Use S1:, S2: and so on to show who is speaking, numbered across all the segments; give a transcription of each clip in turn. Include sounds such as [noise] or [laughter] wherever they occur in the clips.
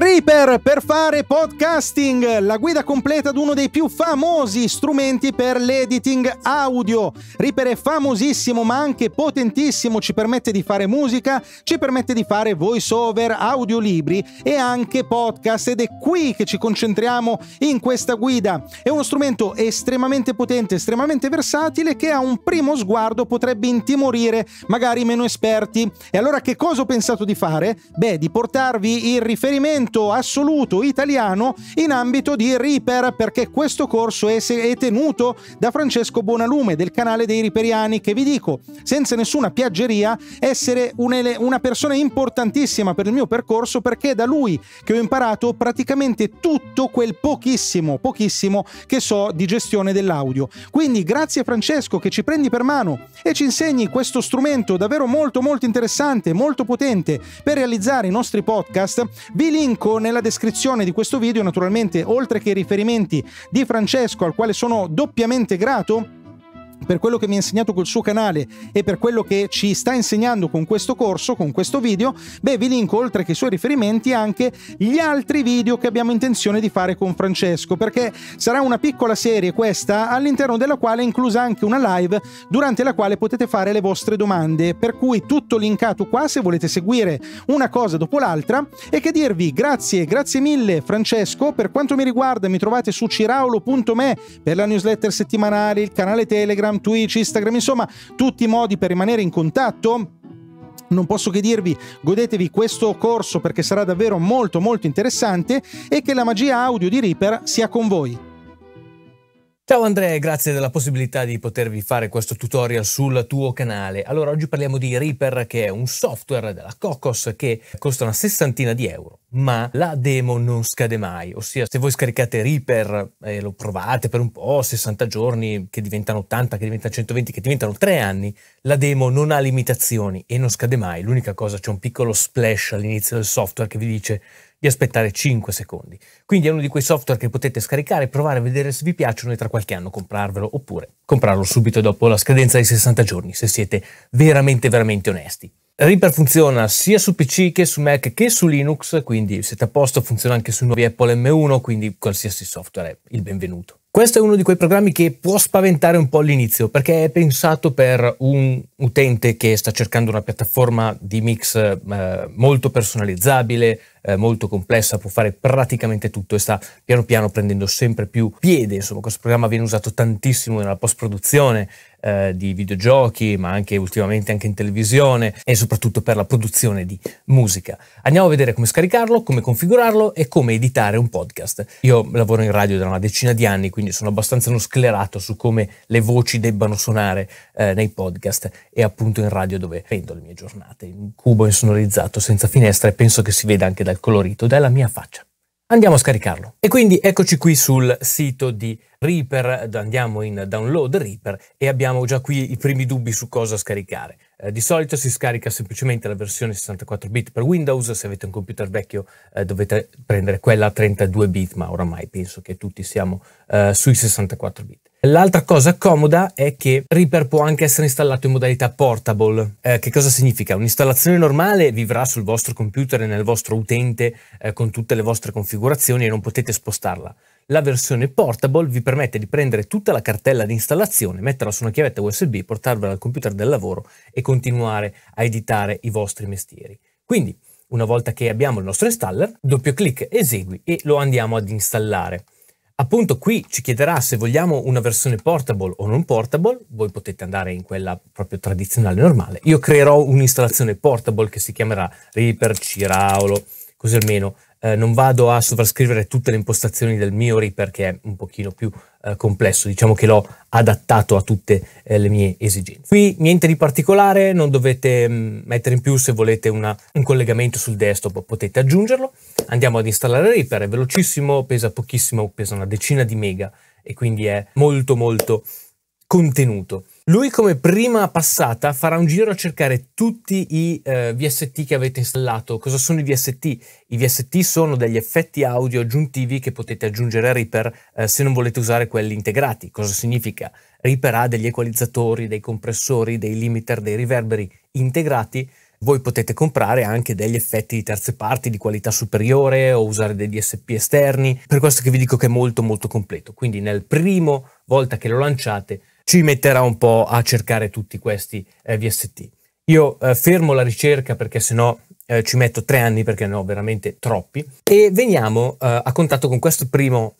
S1: Reaper per fare podcasting, la guida completa ad uno dei più famosi strumenti per l'editing audio. Reaper è famosissimo ma anche potentissimo, ci permette di fare musica, ci permette di fare voice over, audiolibri e anche podcast ed è qui che ci concentriamo in questa guida. È uno strumento estremamente potente, estremamente versatile che a un primo sguardo potrebbe intimorire magari meno esperti. E allora che cosa ho pensato di fare? Beh, di portarvi il riferimento vinto assoluto italiano in ambito di Reaper perché questo corso è, è tenuto da Francesco Bonalume del canale dei Riperiani che vi dico senza nessuna piaggeria essere una persona importantissima per il mio percorso perché è da lui che ho imparato praticamente tutto quel pochissimo pochissimo che so di gestione dell'audio. Quindi grazie Francesco che ci prendi per mano e ci insegni questo strumento davvero molto molto interessante, molto potente per realizzare i nostri podcast. Vi link elettronico. Nella descrizione di questo video naturalmente oltre che i riferimenti di Francesco al quale sono doppiamente grato per quello che mi ha insegnato col suo canale e per quello che ci sta insegnando con questo corso, con questo video, beh vi linko oltre che i suoi riferimenti anche gli altri video che abbiamo intenzione di fare con Francesco, perché sarà una piccola serie questa all'interno della quale è inclusa anche una live durante la quale potete fare le vostre domande, per cui tutto linkato qua se volete seguire una cosa dopo l'altra e che dirvi grazie, grazie mille Francesco, per quanto mi riguarda mi trovate su ciraolo.me per la newsletter settimanale, il canale Telegram, Telegram, Twitch, Instagram, insomma tutti i modi per rimanere in contatto. Non posso che dirvi godetevi questo corso perché sarà davvero molto molto interessante e che la magia audio di Reaper sia con voi.
S2: Ciao Andrea, grazie della possibilità di potervi fare questo tutorial sul tuo canale. Allora, oggi parliamo di Reaper, che è un software della Cocos che costa una sessantina di euro, ma la demo non scade mai. Ossia, se voi scaricate Reaper e eh, lo provate per un po', 60 giorni, che diventano 80, che diventano 120, che diventano 3 anni, la demo non ha limitazioni e non scade mai. L'unica cosa, c'è un piccolo splash all'inizio del software che vi dice di aspettare 5 secondi. Quindi è uno di quei software che potete scaricare, provare a vedere se vi piacciono e tra qualche anno comprarvelo oppure comprarlo subito dopo la scadenza dei 60 giorni se siete veramente veramente onesti. Reaper funziona sia su PC che su Mac che su Linux, quindi siete a posto, funziona anche sui nuovi Apple M1, quindi qualsiasi software è il benvenuto. Questo è uno di quei programmi che può spaventare un po' all'inizio perché è pensato per un utente che sta cercando una piattaforma di mix eh, molto personalizzabile, eh, molto complessa, può fare praticamente tutto e sta piano piano prendendo sempre più piede. Insomma, questo programma viene usato tantissimo nella post-produzione, eh, di videogiochi, ma anche ultimamente anche in televisione e soprattutto per la produzione di musica. Andiamo a vedere come scaricarlo, come configurarlo e come editare un podcast. Io lavoro in radio da una decina di anni, quindi sono abbastanza uno sclerato su come le voci debbano suonare eh, nei podcast e appunto in radio dove prendo le mie giornate, in cubo insonorizzato senza finestre, e penso che si veda anche dal colorito della mia faccia andiamo a scaricarlo. E quindi eccoci qui sul sito di Reaper, andiamo in download Reaper e abbiamo già qui i primi dubbi su cosa scaricare. Eh, di solito si scarica semplicemente la versione 64 bit per Windows, se avete un computer vecchio eh, dovete prendere quella a 32 bit, ma oramai penso che tutti siamo eh, sui 64 bit. L'altra cosa comoda è che Reaper può anche essere installato in modalità portable. Eh, che cosa significa? Un'installazione normale vivrà sul vostro computer e nel vostro utente eh, con tutte le vostre configurazioni e non potete spostarla. La versione portable vi permette di prendere tutta la cartella di installazione, metterla su una chiavetta USB, portarvela al computer del lavoro e continuare a editare i vostri mestieri. Quindi, una volta che abbiamo il nostro installer, doppio clic, esegui e lo andiamo ad installare. Appunto qui ci chiederà se vogliamo una versione portable o non portable, voi potete andare in quella proprio tradizionale normale. Io creerò un'installazione portable che si chiamerà Reaper Ciraolo, così almeno eh, non vado a sovrascrivere tutte le impostazioni del mio Reaper che è un pochino più eh, complesso, diciamo che l'ho adattato a tutte eh, le mie esigenze. Qui niente di particolare, non dovete mh, mm, mettere in più se volete una, un collegamento sul desktop, potete aggiungerlo. Andiamo ad installare Reaper, è velocissimo, pesa pochissimo, pesa una decina di mega e quindi è molto molto contenuto. Lui come prima passata farà un giro a cercare tutti i eh, VST che avete installato. Cosa sono i VST? I VST sono degli effetti audio aggiuntivi che potete aggiungere a Reaper eh, se non volete usare quelli integrati. Cosa significa? Reaper ha degli equalizzatori, dei compressori, dei limiter, dei riverberi integrati voi potete comprare anche degli effetti di terze parti di qualità superiore o usare dei DSP esterni, per questo che vi dico che è molto molto completo, quindi nel primo volta che lo lanciate ci metterà un po' a cercare tutti questi eh, VST. Io eh, fermo la ricerca perché sennò eh, ci metto tre anni perché ne ho veramente troppi e veniamo eh, a contatto con questo primo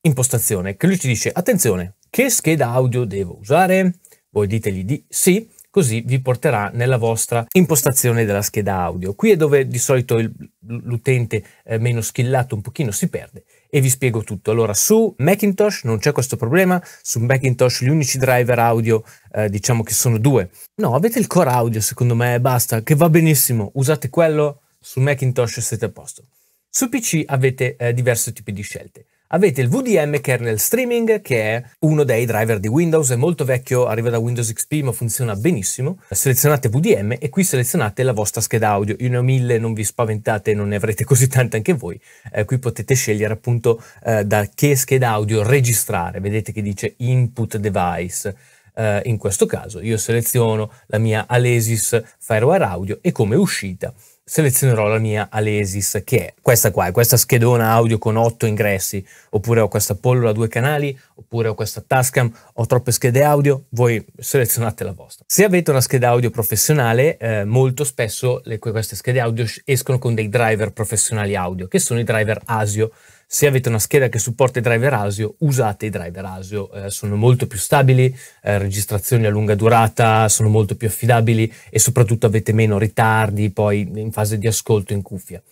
S2: impostazione che lui ci dice attenzione che scheda audio devo usare? Voi ditegli di sì così vi porterà nella vostra impostazione della scheda audio. Qui è dove di solito l'utente eh, meno skillato un pochino si perde e vi spiego tutto. Allora, su Macintosh non c'è questo problema, su Macintosh gli unici driver audio eh, diciamo che sono due. No, avete il core audio secondo me, basta, che va benissimo, usate quello, su Macintosh siete a posto. Su PC avete eh, diversi tipi di scelte avete il VDM kernel streaming che è uno dei driver di Windows, è molto vecchio, arriva da Windows XP ma funziona benissimo. Selezionate VDM e qui selezionate la vostra scheda audio. Io ne ho mille, non vi spaventate, non ne avrete [laughs] così tante anche voi. Eh, qui potete scegliere appunto eh, da che scheda audio registrare. Vedete che dice input device. Uh, in questo caso io seleziono la mia Alesis Firewire Audio e come uscita selezionerò la mia Alesis che è questa qua, è questa schedona audio con 8 ingressi, oppure ho questa Pollo a due canali, oppure ho questa Tascam, ho troppe schede audio, voi selezionate la vostra. Se avete una scheda audio professionale, eh, molto spesso le, queste schede audio escono con dei driver professionali audio, che sono i driver ASIO, se avete una scheda che supporta i driver ASIO, usate i driver ASIO, eh, sono molto più stabili, eh, registrazioni a lunga durata, sono molto più affidabili e soprattutto avete meno ritardi poi in fase di ascolto in cuffia.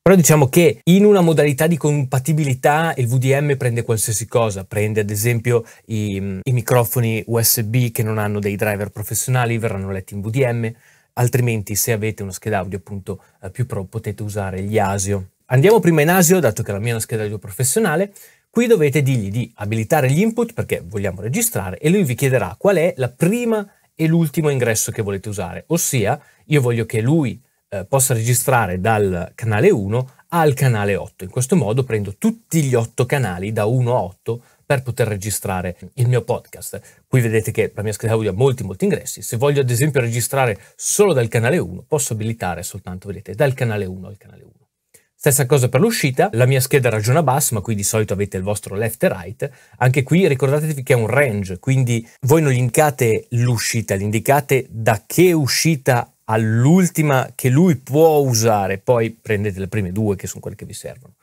S2: Però diciamo che in una modalità di compatibilità il VDM prende qualsiasi cosa, prende ad esempio i, i microfoni USB che non hanno dei driver professionali, verranno letti in VDM, altrimenti se avete una scheda audio appunto eh, più pro potete usare gli ASIO Andiamo prima in asio, dato che la mia è una scheda audio professionale, qui dovete dirgli di abilitare gli input perché vogliamo registrare e lui vi chiederà qual è la prima e l'ultimo ingresso che volete usare, ossia io voglio che lui eh, possa registrare dal canale 1 al canale 8, in questo modo prendo tutti gli 8 canali da 1 a 8 per poter registrare il mio podcast. Qui vedete che la mia scheda audio ha molti molti ingressi. Se voglio ad esempio registrare solo dal canale 1, posso abilitare soltanto, vedete, dal canale 1 al canale 1. Stessa cosa per l'uscita, la mia scheda ragiona basso, ma qui di solito avete il vostro left e right. Anche qui ricordatevi che è un range, quindi voi non gli indicate l'uscita, gli indicate da che uscita all'ultima che lui può usare, poi prendete le prime due che sono quelle che vi servono.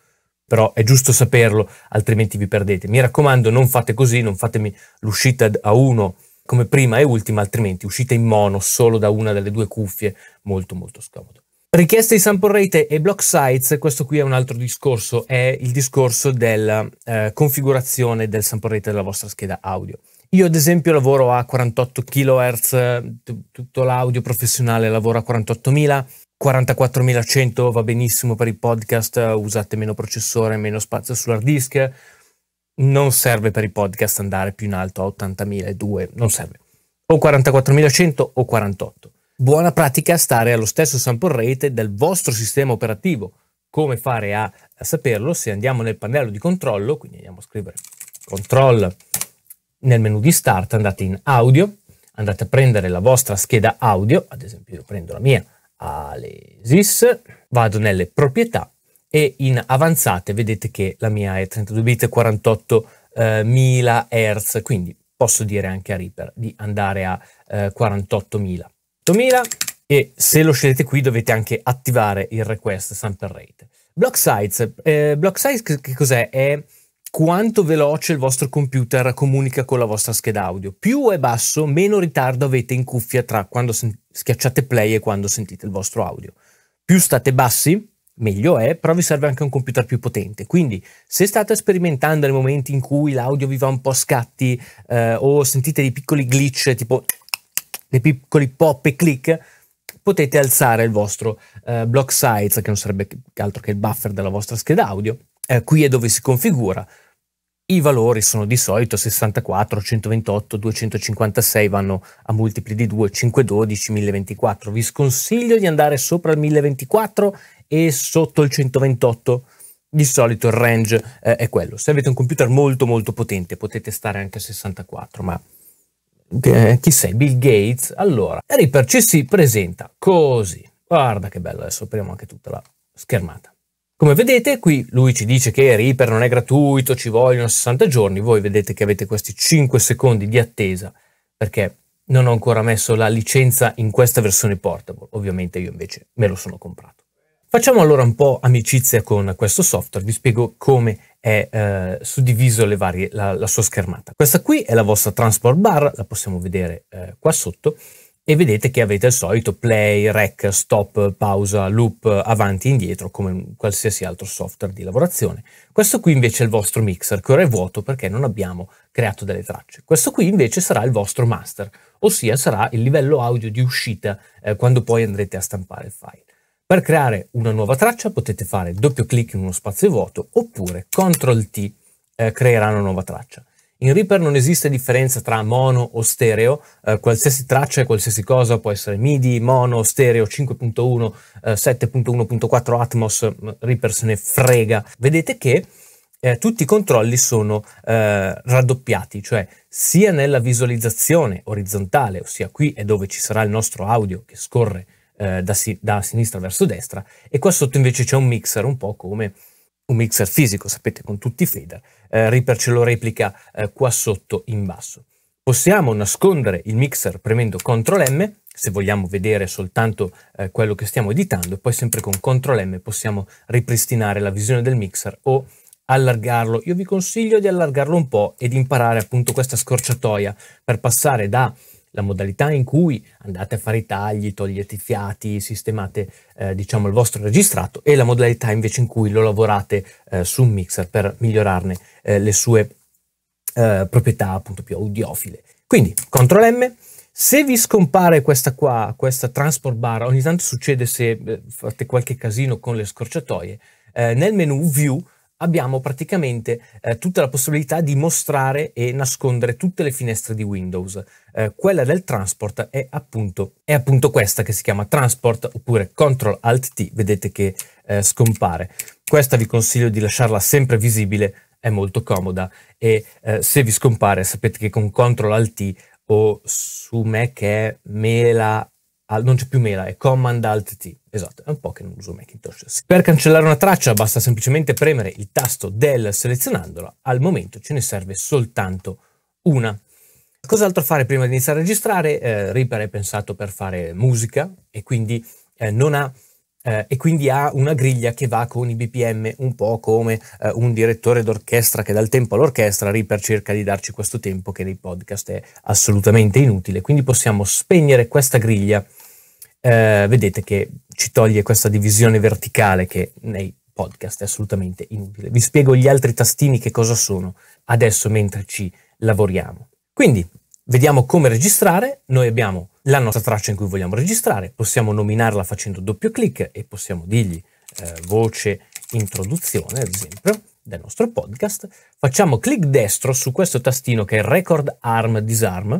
S2: Però è giusto saperlo, altrimenti vi perdete. Mi raccomando, non fate così, non fatemi l'uscita a uno come prima e ultima, altrimenti uscite in mono solo da una delle due cuffie, molto molto scomodo. Richieste di sample rate e block size, questo qui è un altro discorso, è il discorso della eh, configurazione del sample rate della vostra scheda audio. Io ad esempio lavoro a 48 kHz, tutto l'audio professionale lavora a 48.000, 44.100 va benissimo per i podcast, usate meno processore, meno spazio sull'hard disk, non serve per i podcast andare più in alto a 80.000, 80.002, non serve. O 44.100 o 48 buona pratica stare allo stesso sample rate del vostro sistema operativo. Come fare a, a saperlo? Se andiamo nel pannello di controllo, quindi andiamo a scrivere control nel menu di start, andate in audio, andate a prendere la vostra scheda audio, ad esempio io prendo la mia Alesis, vado nelle proprietà e in avanzate vedete che la mia è 32 bit 48 48.000 Hz, quindi posso dire anche a Reaper di andare a eh, 48.000 e se lo scegliete qui dovete anche attivare il request sample rate. Block size, eh, block size che, che cos'è? È quanto veloce il vostro computer comunica con la vostra scheda audio. Più è basso, meno ritardo avete in cuffia tra quando schiacciate play e quando sentite il vostro audio. Più state bassi, meglio è, però vi serve anche un computer più potente. Quindi se state sperimentando nei momenti in cui l'audio vi va un po' a scatti eh, o sentite dei piccoli glitch tipo dei piccoli pop e click, potete alzare il vostro eh, block size, che non sarebbe altro che il buffer della vostra scheda audio. Eh, qui è dove si configura. I valori sono di solito 64, 128, 256, vanno a multipli di 2, 512, 1024. Vi sconsiglio di andare sopra il 1024 e sotto il 128 di solito il range eh, è quello. Se avete un computer molto molto potente potete stare anche a 64, ma eh, chi sei? Bill Gates. Allora, Reaper ci si presenta così. Guarda che bello, adesso apriamo anche tutta la schermata. Come vedete qui lui ci dice che Reaper non è gratuito, ci vogliono 60 giorni, voi vedete che avete questi 5 secondi di attesa perché non ho ancora messo la licenza in questa versione portable, ovviamente io invece me lo sono comprato. Facciamo allora un po' amicizia con questo software, vi spiego come è eh, suddiviso varie, la, la, sua schermata. Questa qui è la vostra transport bar, la possiamo vedere eh, qua sotto, e vedete che avete il solito play, rec, stop, pausa, loop, avanti e indietro, come qualsiasi altro software di lavorazione. Questo qui invece è il vostro mixer, che ora è vuoto perché non abbiamo creato delle tracce. Questo qui invece sarà il vostro master, ossia sarà il livello audio di uscita eh, quando poi andrete a stampare il file. Per creare una nuova traccia potete fare doppio clic in uno spazio vuoto oppure CTRL T eh, creerà una nuova traccia. In Reaper non esiste differenza tra mono o stereo, eh, qualsiasi traccia e qualsiasi cosa può essere MIDI, mono, stereo, 5.1, eh, 7.1.4 Atmos, mm, Reaper se ne frega. Vedete che eh, tutti i controlli sono eh, raddoppiati, cioè sia nella visualizzazione orizzontale, ossia qui è dove ci sarà il nostro audio che scorre eh, da, si- da, sinistra verso destra e qua sotto invece c'è un mixer un po' come un mixer fisico, sapete, con tutti i fader. Eh, Reaper ce lo replica eh, qua sotto in basso. Possiamo nascondere il mixer premendo CTRL M se vogliamo vedere soltanto eh, quello che stiamo editando, poi sempre con CTRL M possiamo ripristinare la visione del mixer o allargarlo. Io vi consiglio di allargarlo un po' e di imparare appunto questa scorciatoia per passare da la modalità in cui andate a fare i tagli, togliete i fiati, sistemate eh, diciamo il vostro registrato e la modalità invece in cui lo lavorate eh, su un mixer per migliorarne eh, le sue eh, proprietà appunto più audiofile. Quindi CTRL M, se vi scompare questa qua, questa transport bar, ogni tanto succede se eh, fate qualche casino con le scorciatoie, eh, nel menu view abbiamo praticamente eh, tutta la possibilità di mostrare e nascondere tutte le finestre di Windows. Eh, quella del transport è appunto, è appunto, questa che si chiama transport oppure Ctrl Alt T, vedete che eh, scompare. Questa vi consiglio di lasciarla sempre visibile, è molto comoda e eh, se vi scompare sapete che con Ctrl Alt T o su me che è mela al, non c'è più mela, è Command Alt T. Esatto, è un po' che non uso Macintosh. Per cancellare una traccia basta semplicemente premere il tasto del selezionandola, al momento ce ne serve soltanto una. Cos'altro fare prima di iniziare a registrare? Eh, Reaper è pensato per fare musica e quindi eh, non ha eh, e quindi ha una griglia che va con i BPM un po' come eh, un direttore d'orchestra che dà il tempo all'orchestra, Reaper cerca di darci questo tempo che nei podcast è assolutamente inutile, quindi possiamo spegnere questa griglia, eh, vedete che ci toglie questa divisione verticale che nei podcast è assolutamente inutile. Vi spiego gli altri tastini che cosa sono adesso mentre ci lavoriamo. Quindi Vediamo come registrare, noi abbiamo la nostra traccia in cui vogliamo registrare, possiamo nominarla facendo doppio clic e possiamo dirgli eh, voce introduzione, ad esempio, del nostro podcast. Facciamo clic destro su questo tastino che è Record Arm Disarm,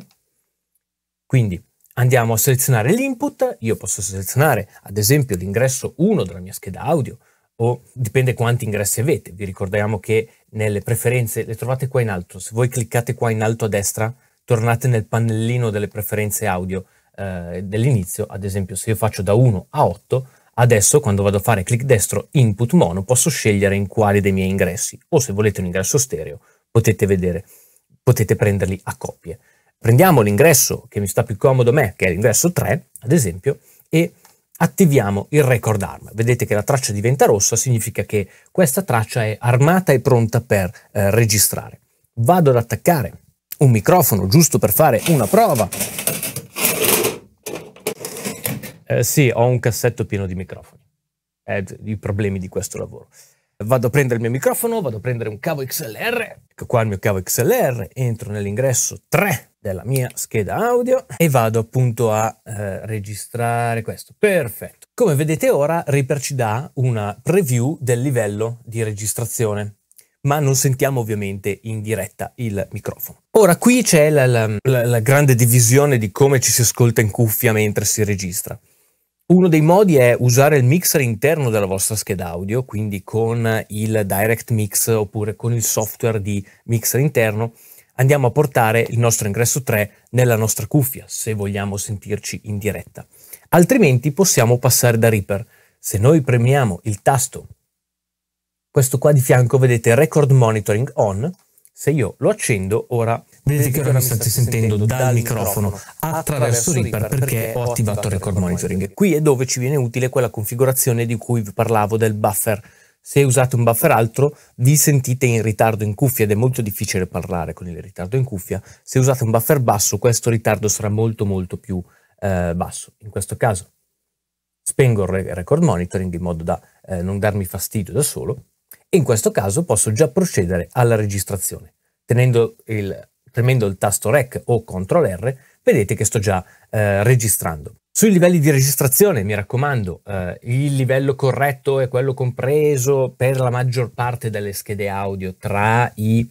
S2: quindi andiamo a selezionare l'input, io posso selezionare ad esempio l'ingresso 1 della mia scheda audio, o dipende quanti ingressi avete, vi ricordiamo che nelle preferenze le trovate qua in alto, se voi cliccate qua in alto a destra tornate nel pannellino delle preferenze audio eh, dell'inizio, ad esempio se io faccio da 1 a 8, adesso quando vado a fare clic destro input mono posso scegliere in quali dei miei ingressi o se volete un ingresso stereo potete vedere, potete prenderli a coppie. Prendiamo l'ingresso che mi sta più comodo a me, che è l'ingresso 3, ad esempio, e attiviamo il record arm. Vedete che la traccia diventa rossa, significa che questa traccia è armata e pronta per eh, registrare. Vado ad attaccare un microfono giusto per fare una prova. Eh, sì, ho un cassetto pieno di microfoni. È i problemi di questo lavoro. Vado a prendere il mio microfono, vado a prendere un cavo XLR. Ecco qua il mio cavo XLR, entro nell'ingresso 3 della mia scheda audio e vado appunto a eh, registrare questo. Perfetto. Come vedete ora Reaper ci dà una preview del livello di registrazione ma non sentiamo ovviamente in diretta il microfono. Ora qui c'è la, la, la grande divisione di come ci si ascolta in cuffia mentre si registra. Uno dei modi è usare il mixer interno della vostra scheda audio, quindi con il direct mix oppure con il software di mixer interno, andiamo a portare il nostro ingresso 3 nella nostra cuffia, se vogliamo sentirci in diretta. Altrimenti possiamo passare da Reaper. Se noi premiamo il tasto questo qua di fianco vedete record monitoring on, se io lo accendo ora... Vedete che ora mi state sentendo dal microfono, microfono attraverso Reaper perché ho attivato record monitoring. Qui è dove ci viene utile quella configurazione di cui vi parlavo del buffer. Se usate un buffer altro vi sentite in ritardo in cuffia ed è molto difficile parlare con il ritardo in cuffia. Se usate un buffer basso questo ritardo sarà molto molto più eh, basso. In questo caso spengo il record monitoring in modo da eh, non darmi fastidio da solo in questo caso posso già procedere alla registrazione. Tenendo il, premendo il tasto REC o CTRL R vedete che sto già eh, registrando. Sui livelli di registrazione, mi raccomando, eh, il livello corretto è quello compreso per la maggior parte delle schede audio tra i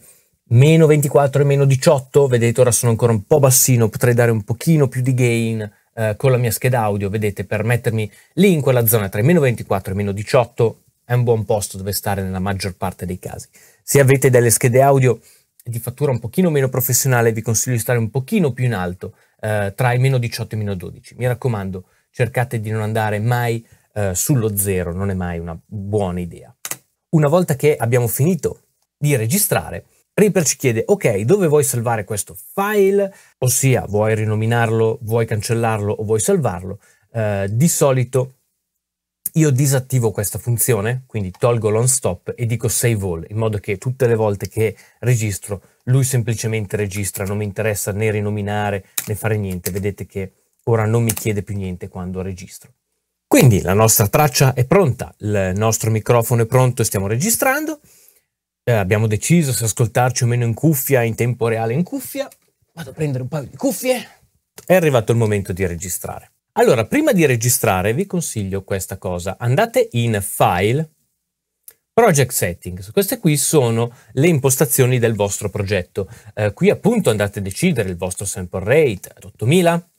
S2: meno 24 e meno 18, vedete ora sono ancora un po' bassino, potrei dare un pochino più di gain eh, con la mia scheda audio, vedete per mettermi lì in quella zona tra i meno 24 e meno 18 è un buon posto dove stare nella maggior parte dei casi. Se avete delle schede audio di fattura un pochino meno professionale, vi consiglio di stare un pochino più in alto, eh, tra i meno 18 e i meno 12. Mi raccomando, cercate di non andare mai eh, sullo zero, non è mai una buona idea. Una volta che abbiamo finito di registrare, Reaper ci chiede, ok, dove vuoi salvare questo file? Ossia, vuoi rinominarlo, vuoi cancellarlo o vuoi salvarlo? Eh, di solito io disattivo questa funzione, quindi tolgo l'on stop e dico save all, in modo che tutte le volte che registro lui semplicemente registra, non mi interessa né rinominare né fare niente, vedete che ora non mi chiede più niente quando registro. Quindi la nostra traccia è pronta, il nostro microfono è pronto e stiamo registrando, eh, abbiamo deciso se ascoltarci o meno in cuffia, in tempo reale in cuffia, vado a prendere un paio di cuffie, è arrivato il momento di registrare. Allora, prima di registrare vi consiglio questa cosa. Andate in File, Project Settings. Queste qui sono le impostazioni del vostro progetto. Eh, qui appunto andate a decidere il vostro sample rate ad 8000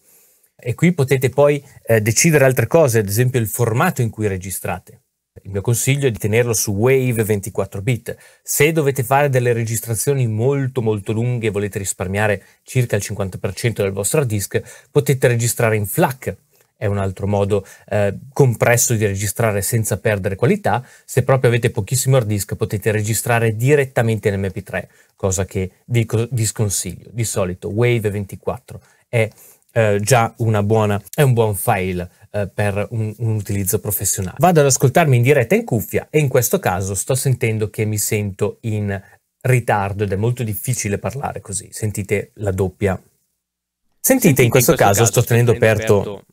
S2: e qui potete poi eh, decidere altre cose, ad esempio il formato in cui registrate. Il mio consiglio è di tenerlo su Wave 24 bit. Se dovete fare delle registrazioni molto molto lunghe e volete risparmiare circa il 50% del vostro hard disk, potete registrare in FLAC, è un altro modo eh, compresso di registrare senza perdere qualità. Se proprio avete pochissimo hard disk potete registrare direttamente in MP3, cosa che vi, vi sconsiglio. Di solito Wave 24 è eh, già una buona, è un buon file eh, per un, un, utilizzo professionale. Vado ad ascoltarmi in diretta in cuffia e in questo caso sto sentendo che mi sento in ritardo ed è molto difficile parlare così. Sentite la doppia. Sentite, Sentite in questo, in questo caso, caso, sto tenendo aperto, aperto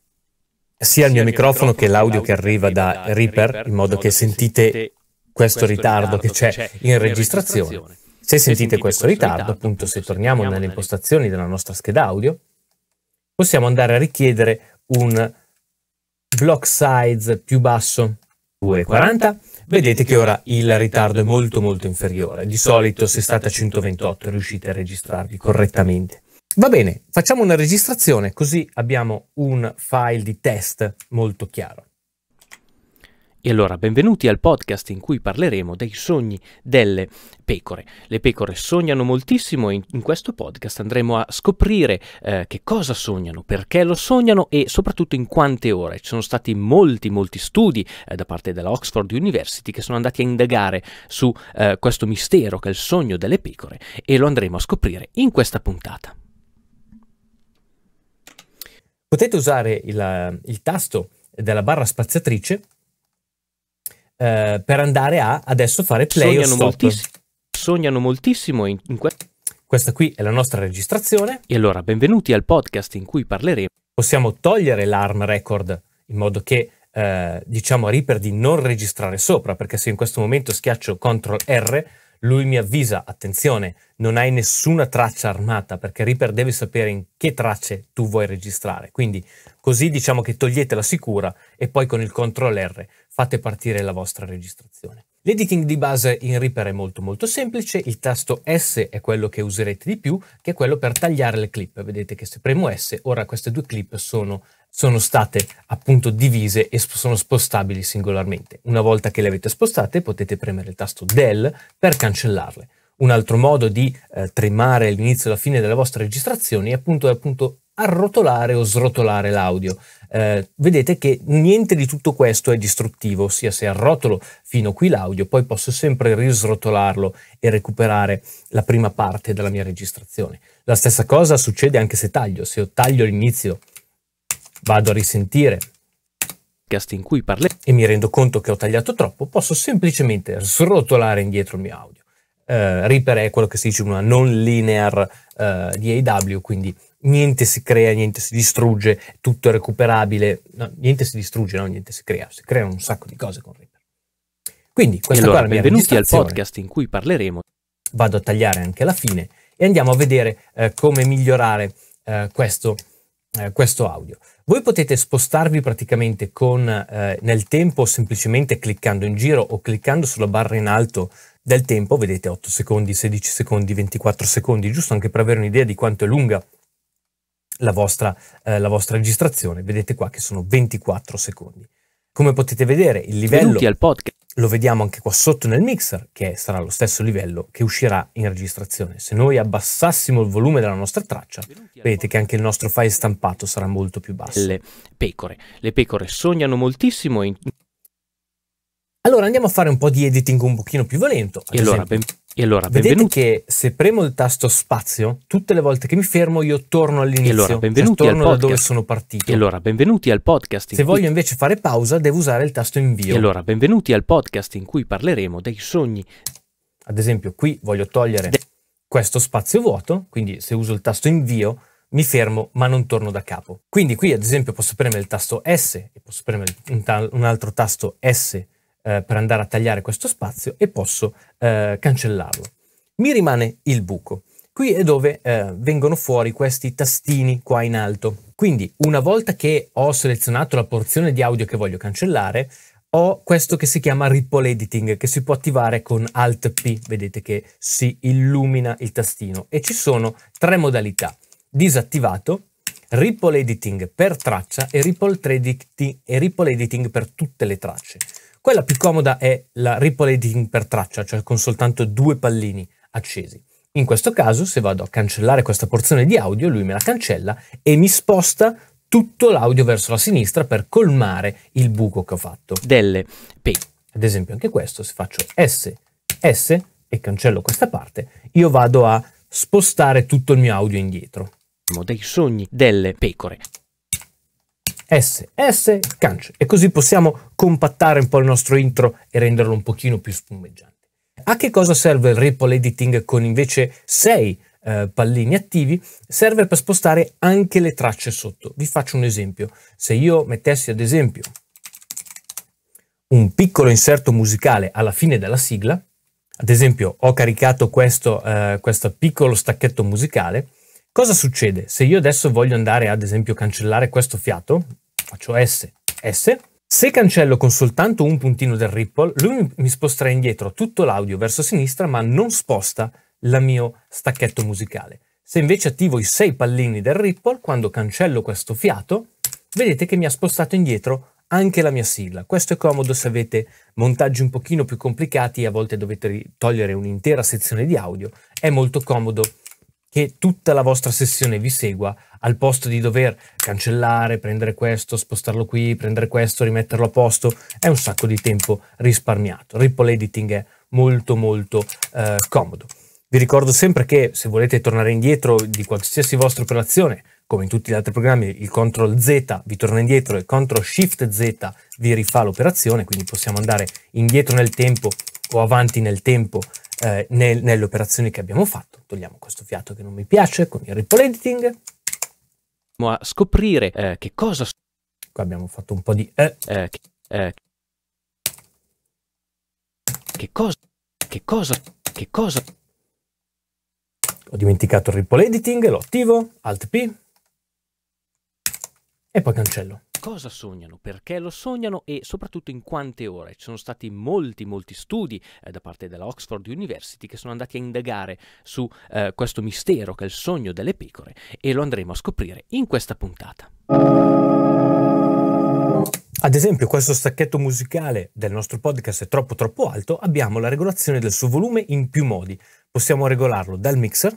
S2: sia il mio microfono che l'audio che arriva da Reaper, in modo che sentite questo ritardo che c'è in registrazione. Se sentite questo ritardo, appunto se torniamo nelle impostazioni della nostra scheda audio, possiamo andare a richiedere un block size più basso, 240, vedete che ora il ritardo è molto molto inferiore. Di solito se state a 128 riuscite a registrarvi correttamente. Va bene, facciamo una registrazione così abbiamo un file di test molto chiaro. E allora, benvenuti al podcast in cui parleremo dei sogni delle pecore. Le pecore sognano moltissimo e in, in questo podcast andremo a scoprire eh, che cosa sognano, perché lo sognano e soprattutto in quante ore. Ci sono stati molti, molti studi eh, da parte della Oxford University che sono andati a indagare su eh, questo mistero che è il sogno delle pecore e lo andremo a scoprire in questa puntata potete usare il, il tasto della barra spaziatrice eh, per andare a adesso fare play sognano o stop. Moltiss- sognano moltissimo in, in que- questa qui è la nostra registrazione. E allora benvenuti al podcast in cui parleremo. Possiamo togliere l'arm record in modo che eh, diciamo a Reaper di non registrare sopra, perché se in questo momento schiaccio CTRL R lui mi avvisa, attenzione, non hai nessuna traccia armata perché Reaper deve sapere in che tracce tu vuoi registrare. Quindi così diciamo che togliete la sicura e poi con il CTRL R fate partire la vostra registrazione. L'editing di base in Reaper è molto molto semplice, il tasto S è quello che userete di più, che è quello per tagliare le clip. Vedete che se premo S, ora queste due clip sono sono state appunto divise e sp sono spostabili singolarmente. Una volta che le avete spostate potete premere il tasto del per cancellarle. Un altro modo di eh, trimare l'inizio e la fine della vostra registrazione è appunto, è appunto arrotolare o srotolare l'audio. Eh, vedete che niente di tutto questo è distruttivo, ossia se arrotolo fino qui l'audio, poi posso sempre risrotolarlo e recuperare la prima parte della mia registrazione. La stessa cosa succede anche se taglio, se io taglio l'inizio vado a risentire in cui parleremo e mi rendo conto che ho tagliato troppo, posso semplicemente srotolare indietro il mio audio. Uh, Reaper è quello che si dice una non linear uh, di AW, quindi niente si crea, niente si distrugge, tutto è recuperabile, no, niente si distrugge, no, niente si crea, si creano un sacco di cose con Reaper. Quindi, questa allora, qua è la benvenuti al podcast in cui parleremo. Vado a tagliare anche la fine e andiamo a vedere uh, come migliorare questo eh, questo audio. Voi potete spostarvi praticamente con, eh, nel tempo semplicemente cliccando in giro o cliccando sulla barra in alto del tempo, vedete 8 secondi, 16 secondi, 24 secondi, giusto anche per avere un'idea di quanto è lunga la vostra, eh, la vostra registrazione, vedete qua che sono 24 secondi. Come potete vedere il livello... Benvenuti al podcast lo vediamo anche qua sotto nel mixer, che sarà lo stesso livello che uscirà in registrazione. Se noi abbassassimo il volume della nostra traccia, vedete che anche il nostro file stampato sarà molto più basso. Le pecore. Le pecore sognano moltissimo. In... Allora andiamo a fare un po' di editing un pochino più lento. Ad e esempio. allora, ben... E allora, benvenuti. Vedete che se premo il tasto spazio, tutte le volte che mi fermo io torno all'inizio, e allora, cioè, benvenuti cioè torno da dove sono partito. E allora, benvenuti al podcast. Se cui... voglio invece fare pausa, devo usare il tasto invio. E allora, benvenuti al podcast in cui parleremo dei sogni. Ad esempio, qui voglio togliere De... questo spazio vuoto, quindi se uso il tasto invio mi fermo ma non torno da capo. Quindi qui ad esempio posso premere il tasto S e posso premere un, un altro tasto S eh, per andare a tagliare questo spazio e posso eh, cancellarlo. Mi rimane il buco. Qui è dove eh, vengono fuori questi tastini qua in alto. Quindi una volta che ho selezionato la porzione di audio che voglio cancellare, ho questo che si chiama Ripple Editing, che si può attivare con Alt-P. Vedete che si illumina il tastino. E ci sono tre modalità. Disattivato, Ripple Editing per traccia e Ripple, e ripple Editing per tutte le tracce. Quella più comoda è la Ripple Editing per traccia, cioè con soltanto due pallini accesi. In questo caso, se vado a cancellare questa porzione di audio, lui me la cancella e mi sposta tutto l'audio verso la sinistra per colmare il buco che ho fatto. Delle P. Ad esempio anche questo, se faccio S, S e cancello questa parte, io vado a spostare tutto il mio audio indietro. Dei sogni delle pecore. SS Canc. E così possiamo compattare un po' il nostro intro e renderlo un pochino più spumeggiante. A che cosa serve il ripple editing con invece 6 eh, pallini attivi? Serve per spostare anche le tracce sotto. Vi faccio un esempio. Se io mettessi ad esempio un piccolo inserto musicale alla fine della sigla, ad esempio ho caricato questo, eh, questo piccolo stacchetto musicale, cosa succede? Se io adesso voglio andare ad esempio a cancellare questo fiato, faccio S, S. Se cancello con soltanto un puntino del ripple, lui mi sposterà indietro tutto l'audio verso sinistra, ma non sposta il mio stacchetto musicale. Se invece attivo i sei pallini del ripple, quando cancello questo fiato, vedete che mi ha spostato indietro anche la mia sigla. Questo è comodo se avete montaggi un pochino più complicati e a volte dovete togliere un'intera sezione di audio. È molto comodo che tutta la vostra sessione vi segua al posto di dover cancellare, prendere questo, spostarlo qui, prendere questo, rimetterlo a posto, è un sacco di tempo risparmiato. Ripple editing è molto molto eh, comodo. Vi ricordo sempre che se volete tornare indietro di qualsiasi vostra operazione, come in tutti gli altri programmi, il CTRL Z vi torna indietro e CTRL SHIFT Z vi rifà l'operazione, quindi possiamo andare indietro nel tempo o avanti nel tempo eh, nel, nelle operazioni che abbiamo fatto. Togliamo questo fiato che non mi piace con il ripple editing. Andiamo A scoprire eh, che cosa. Qua abbiamo fatto un po' di. Eh. eh che eh, cosa. Che cosa. Che cosa. Ho dimenticato il ripple editing, lo attivo, Alt P e poi cancello cosa sognano, perché lo sognano e soprattutto in quante ore. Ci sono stati molti, molti studi eh, da parte della Oxford University che sono andati a indagare su eh, questo mistero che è il sogno delle pecore e lo andremo a scoprire in questa puntata. Ad esempio, questo stacchetto musicale del nostro podcast è troppo troppo alto, abbiamo la regolazione del suo volume in più modi. Possiamo regolarlo dal mixer,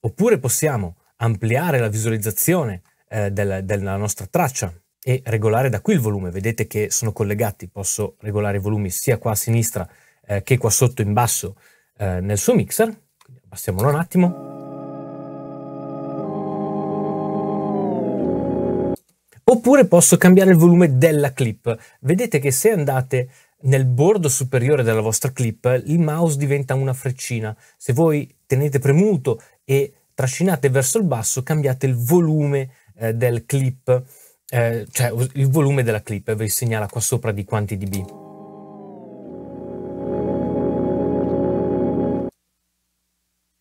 S2: oppure possiamo ampliare la visualizzazione eh, del, della nostra traccia e regolare da qui il volume. Vedete che sono collegati, posso regolare i volumi sia qua a sinistra eh, che qua sotto in basso eh, nel suo mixer. Quindi abbassiamolo un attimo. Oppure posso cambiare il volume della clip. Vedete che se andate nel bordo superiore della vostra clip il mouse diventa una freccina. Se voi tenete premuto e trascinate verso il basso cambiate il volume eh, del clip, eh, cioè il volume della clip, vi segnala qua sopra di quanti dB.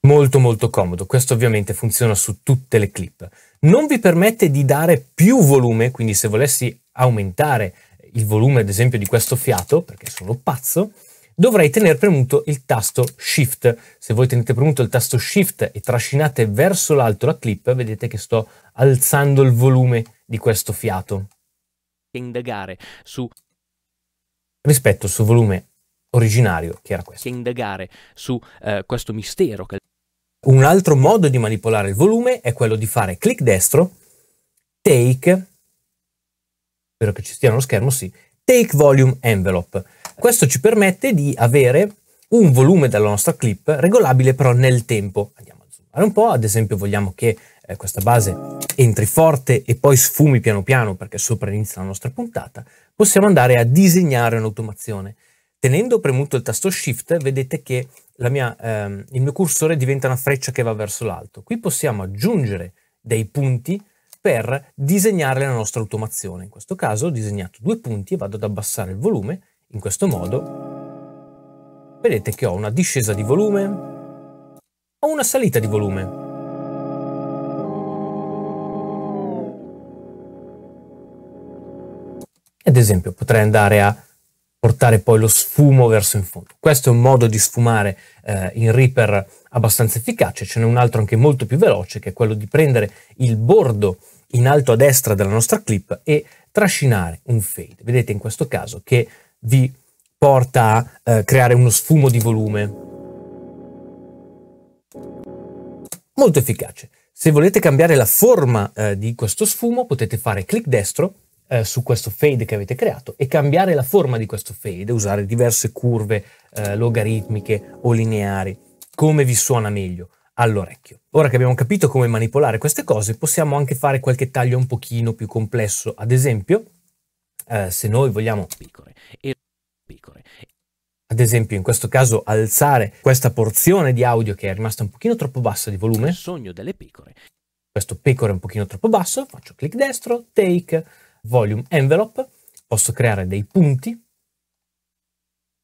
S2: Molto molto comodo, questo ovviamente funziona su tutte le clip. Non vi permette di dare più volume, quindi se volessi aumentare il volume ad esempio di questo fiato, perché sono pazzo, dovrei tenere premuto il tasto Shift. Se voi tenete premuto il tasto Shift e trascinate verso l'alto la clip, vedete che sto alzando il volume di questo fiato. Indagare su rispetto al suo volume originario, che era questo. Indagare su eh, questo mistero che... Un altro modo di manipolare il volume è quello di fare clic destro, take, spero che ci stia nello schermo, sì, Take Volume Envelope. Questo ci permette di avere un volume della nostra clip regolabile però nel tempo. Andiamo a zoomare un po', ad esempio vogliamo che eh, questa base entri forte e poi sfumi piano piano perché sopra inizia la nostra puntata, possiamo andare a disegnare un'automazione. Tenendo premuto il tasto Shift vedete che mia, ehm, il mio cursore diventa una freccia che va verso l'alto. Qui possiamo aggiungere dei punti per disegnare la nostra automazione. In questo caso ho disegnato due punti e vado ad abbassare il volume. In questo modo vedete che ho una discesa di volume, ho una salita di volume. Ad esempio potrei andare a portare poi lo sfumo verso in fondo. Questo è un modo di sfumare eh, in Reaper abbastanza efficace, ce n'è un altro anche molto più veloce che è quello di prendere il bordo in alto a destra della nostra clip e trascinare un fade. Vedete in questo caso che vi porta a eh, creare uno sfumo di volume. Molto efficace. Se volete cambiare la forma eh, di questo sfumo potete fare clic destro eh, su questo fade che avete creato e cambiare la forma di questo fade, usare diverse curve eh, logaritmiche o lineari, come vi suona meglio all'orecchio. Ora che abbiamo capito come manipolare queste cose, possiamo anche fare qualche taglio un pochino più complesso. Ad esempio, eh, se noi vogliamo... Picore e picore. Ad esempio, in questo caso, alzare questa porzione di audio che è rimasta un pochino troppo bassa di volume. Il sogno delle pecore. Questo pecore è un pochino troppo basso, faccio clic destro, take, volume envelope, posso creare dei punti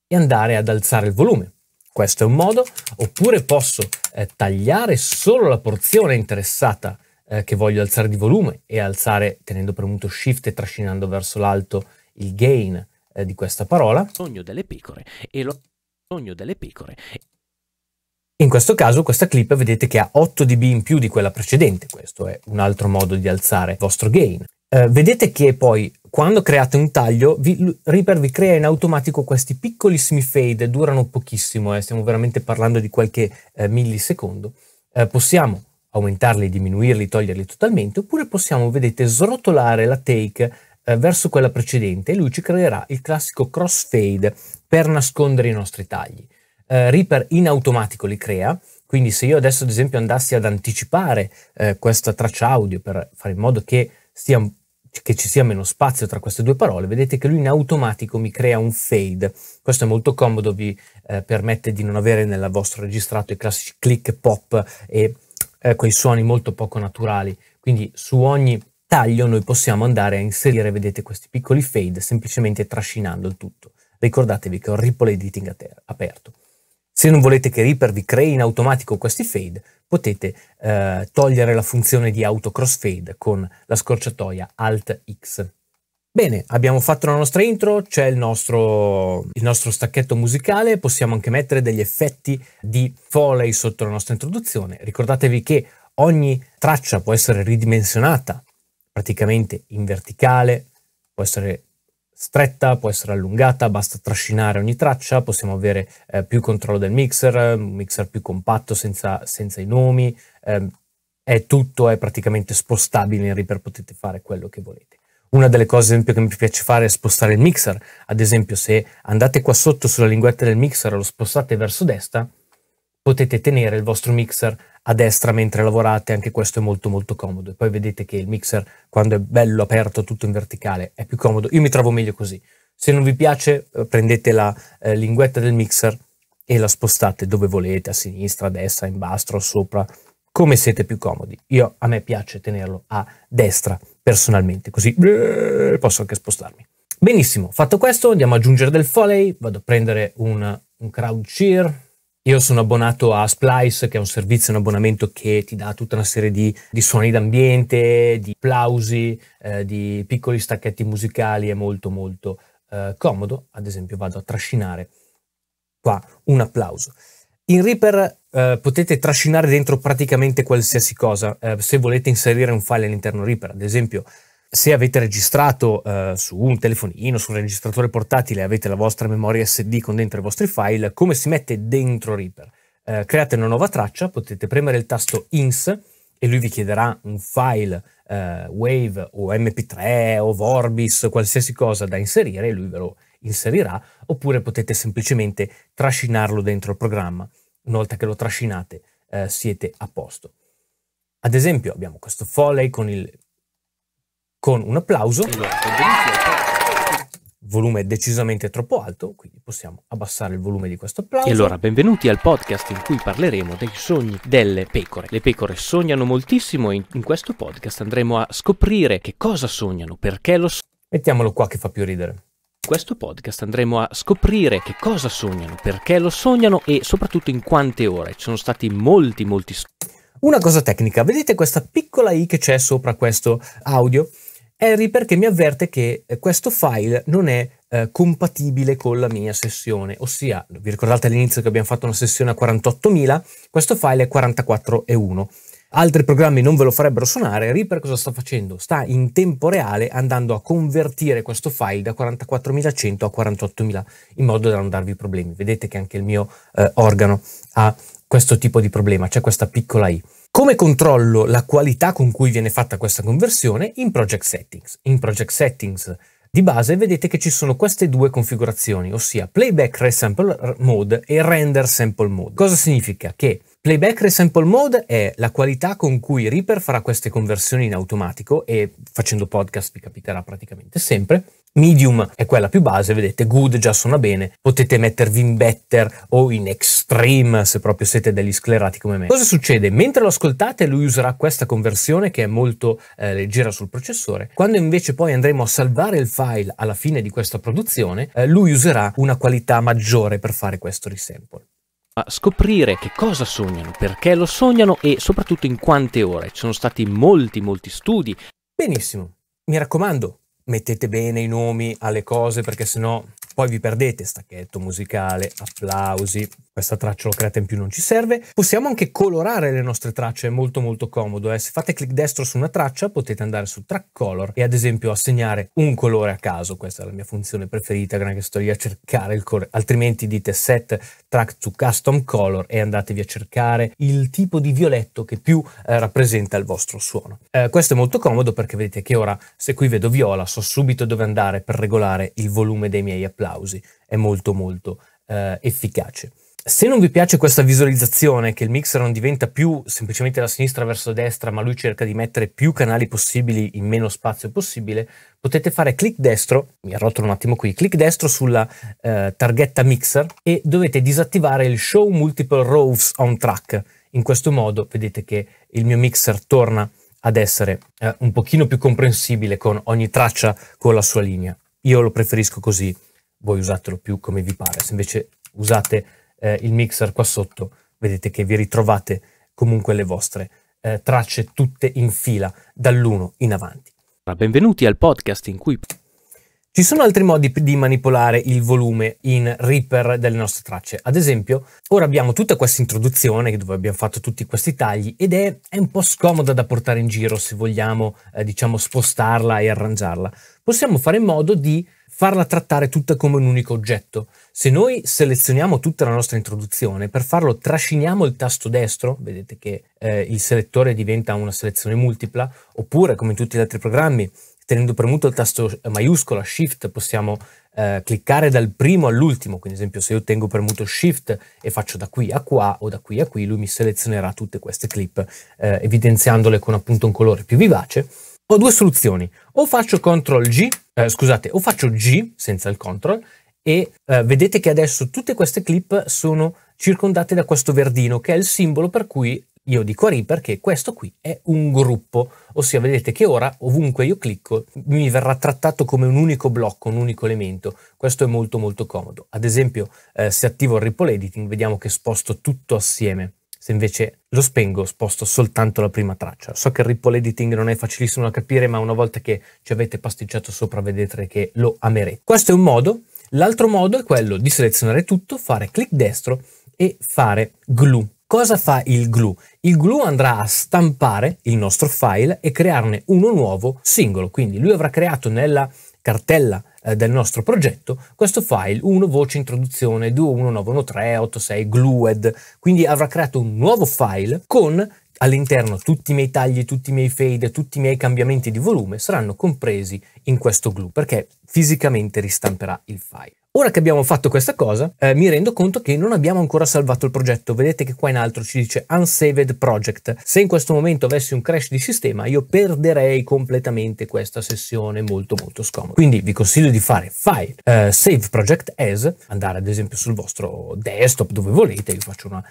S2: e andare ad alzare il volume. Questo è un modo, oppure posso eh, tagliare solo la porzione interessata eh, che voglio alzare di volume e alzare tenendo premuto shift e trascinando verso l'alto il gain eh, di questa parola. Sogno delle pecore e lo sogno delle pecore. In questo caso questa clip vedete che ha 8 dB in più di quella precedente, questo è un altro modo di alzare il vostro gain eh, vedete che poi quando create un taglio, vi, Reaper vi crea in automatico questi piccolissimi fade, durano pochissimo, eh, stiamo veramente parlando di qualche eh, millisecondo. Eh, possiamo aumentarli, diminuirli, toglierli totalmente, oppure possiamo, vedete, srotolare la take eh, verso quella precedente e lui ci creerà il classico crossfade per nascondere i nostri tagli. Eh, Reaper in automatico li crea, quindi se io adesso ad esempio andassi ad anticipare questa traccia audio per fare in modo che stia che ci sia meno spazio tra queste due parole, vedete che lui in automatico mi crea un fade. Questo è molto comodo, vi eh, permette di non avere nel vostro registrato i classici click pop e eh, quei suoni molto poco naturali. Quindi su ogni taglio noi possiamo andare a inserire, vedete, questi piccoli fade semplicemente trascinando il tutto. Ricordatevi che ho il ripple editing aperto. Se non volete che Reaper vi crei in automatico questi fade, potete eh, togliere la funzione di auto crossfade con la scorciatoia Alt X. Bene, abbiamo fatto la nostra intro, c'è il nostro, il nostro, stacchetto musicale, possiamo anche mettere degli effetti di Foley sotto la nostra introduzione. Ricordatevi che ogni traccia può essere ridimensionata, praticamente in verticale, può essere stretta, può essere allungata, basta trascinare ogni traccia, possiamo avere eh, più controllo del mixer, un mixer più compatto senza, senza i nomi, eh, è tutto è praticamente spostabile in Reaper, potete fare quello che volete. Una delle cose ad esempio, che mi piace fare è spostare il mixer, ad esempio se andate qua sotto sulla linguetta del mixer e lo spostate verso destra, potete tenere il vostro mixer a destra mentre lavorate, anche questo è molto molto comodo. E poi vedete che il mixer quando è bello aperto tutto in verticale è più comodo. Io mi trovo meglio così. Se non vi piace eh, prendete la eh, linguetta del mixer e la spostate dove volete, a sinistra, a destra, in basso, sopra, come siete più comodi. Io a me piace tenerlo a destra personalmente, così posso anche spostarmi. Benissimo, fatto questo andiamo ad aggiungere del foley, vado a prendere un, un crowd cheer, io sono abbonato a Splice, che è un servizio, un abbonamento che ti dà tutta una serie di, di suoni d'ambiente, di applausi, eh, di piccoli stacchetti musicali, è molto molto eh, comodo. Ad esempio vado a trascinare qua un applauso. In Reaper eh, potete trascinare dentro praticamente qualsiasi cosa, eh, se volete inserire un file all'interno Reaper, ad esempio se avete registrato eh, su un telefonino, su un registratore portatile, avete la vostra memoria SD con dentro i vostri file, come si mette dentro Reaper? Eh, create una nuova traccia, potete premere il tasto INS e lui vi chiederà un file eh, Wave o MP3 o Vorbis, qualsiasi cosa da inserire e lui ve lo inserirà, oppure potete semplicemente trascinarlo dentro il programma. Una volta che lo trascinate eh, siete a posto. Ad esempio abbiamo questo Foley con il con un applauso. Esatto, volume decisamente troppo alto, quindi possiamo abbassare il volume di questo applauso. E allora, benvenuti al podcast in cui parleremo dei sogni delle pecore. Le pecore sognano moltissimo e in questo podcast andremo a scoprire che cosa sognano, perché lo sognano. Mettiamolo qua che fa più ridere. In questo podcast andremo a scoprire che cosa sognano, perché lo sognano e soprattutto in quante ore. Ci sono stati molti, molti Una cosa tecnica, vedete questa piccola i che c'è sopra questo audio? Harry perché mi avverte che eh, questo file non è eh, compatibile con la mia sessione, ossia, vi ricordate all'inizio che abbiamo fatto una sessione a 48.000, questo file è 44,1. Altri programmi non ve lo farebbero suonare, Reaper cosa sta facendo? Sta in tempo reale andando a convertire questo file da 44.100 a 48.000 in modo da non darvi problemi. Vedete che anche il mio eh, organo ha questo tipo di problema, c'è questa piccola i. Come controllo la qualità con cui viene fatta questa conversione? In Project Settings. In Project Settings di base vedete che ci sono queste due configurazioni, ossia Playback Resample Mode e Render Sample Mode. Cosa significa? Che Playback Resample Mode è la qualità con cui Reaper farà queste conversioni in automatico e facendo podcast vi capiterà praticamente sempre Medium è quella più base, vedete, good già suona bene, potete mettervi in better o in extreme se proprio siete degli sclerati come me. Cosa succede? Mentre lo ascoltate lui userà questa conversione che è molto eh, leggera sul processore, quando invece poi andremo a salvare il file alla fine di questa produzione, eh, lui userà una qualità maggiore per fare questo resample a scoprire che cosa sognano, perché lo sognano e soprattutto in quante ore. Ci sono stati molti, molti studi. Benissimo, mi raccomando, mettete bene i nomi alle cose perché sennò poi vi perdete stacchetto musicale, applausi, questa traccia locreta in più non ci serve. Possiamo anche colorare le nostre tracce, è molto molto comodo. Eh? Se fate clic destro su una traccia potete andare su track color e ad esempio assegnare un colore a caso, questa è la mia funzione preferita, che sto lì a cercare il colore, altrimenti dite set track to custom color e andatevi a cercare il tipo di violetto che più eh, rappresenta il vostro suono. Eh, questo è molto comodo perché vedete che ora se qui vedo viola so subito dove andare per regolare il volume dei miei applausi applausi. È molto molto eh, efficace. Se non vi piace questa visualizzazione, che il mixer non diventa più semplicemente da sinistra verso destra, ma lui cerca di mettere più canali possibili in meno spazio possibile, potete fare clic destro, mi arrotolo un attimo qui, clic destro sulla eh, targhetta mixer e dovete disattivare il show multiple rows on track. In questo modo vedete che il mio mixer torna ad essere eh, un pochino più comprensibile con ogni traccia con la sua linea. Io lo preferisco così voi usatelo più come vi pare. Se invece usate eh, il mixer qua sotto, vedete che vi ritrovate comunque le vostre eh, tracce tutte in fila dall'uno in avanti. Benvenuti al podcast in cui... Ci sono altri modi di manipolare il volume in Reaper delle nostre tracce. Ad esempio, ora abbiamo tutta questa introduzione dove abbiamo fatto tutti questi tagli ed è, è un po' scomoda da portare in giro se vogliamo, eh, diciamo, spostarla e arrangiarla. Possiamo fare in modo di farla trattare tutta come un unico oggetto. Se noi selezioniamo tutta la nostra introduzione, per farlo trasciniamo il tasto destro, vedete che eh, il selettore diventa una selezione multipla, oppure come in tutti gli altri programmi, tenendo premuto il tasto eh, maiuscola Shift possiamo eh, cliccare dal primo all'ultimo, quindi ad esempio se io tengo premuto Shift e faccio da qui a qua o da qui a qui, lui mi selezionerà tutte queste clip eh, evidenziandole con appunto un colore più vivace ho due soluzioni. O faccio CTRL G, eh, scusate, o faccio G senza il CTRL e eh, vedete che adesso tutte queste clip sono circondate da questo verdino che è il simbolo per cui io dico a Reaper che questo qui è un gruppo, ossia vedete che ora ovunque io clicco mi verrà trattato come un unico blocco, un unico elemento. Questo è molto molto comodo. Ad esempio eh, se attivo il ripple editing vediamo che sposto tutto assieme. Se invece lo spengo, sposto soltanto la prima traccia. So che il ripple editing non è facilissimo da capire, ma una volta che ci avete pasticciato sopra vedete che lo amerete. Questo è un modo. L'altro modo è quello di selezionare tutto, fare clic destro e fare glue. Cosa fa il glue? Il glue andrà a stampare il nostro file e crearne uno nuovo singolo, quindi lui avrà creato nella cartella eh, del nostro progetto, questo file 1 voce introduzione 2191386 glued, quindi avrà creato un nuovo file con All'interno tutti i miei tagli, tutti i miei fade, tutti i miei cambiamenti di volume saranno compresi in questo glue perché fisicamente ristamperà il file. Ora che abbiamo fatto questa cosa, eh, mi rendo conto che non abbiamo ancora salvato il progetto. Vedete che qua in alto ci dice Unsaved Project. Se in questo momento avessi un crash di sistema, io perderei completamente questa sessione molto molto scomoda. Quindi vi consiglio di fare File, eh, Save Project As, andare ad esempio sul vostro desktop dove volete, io faccio una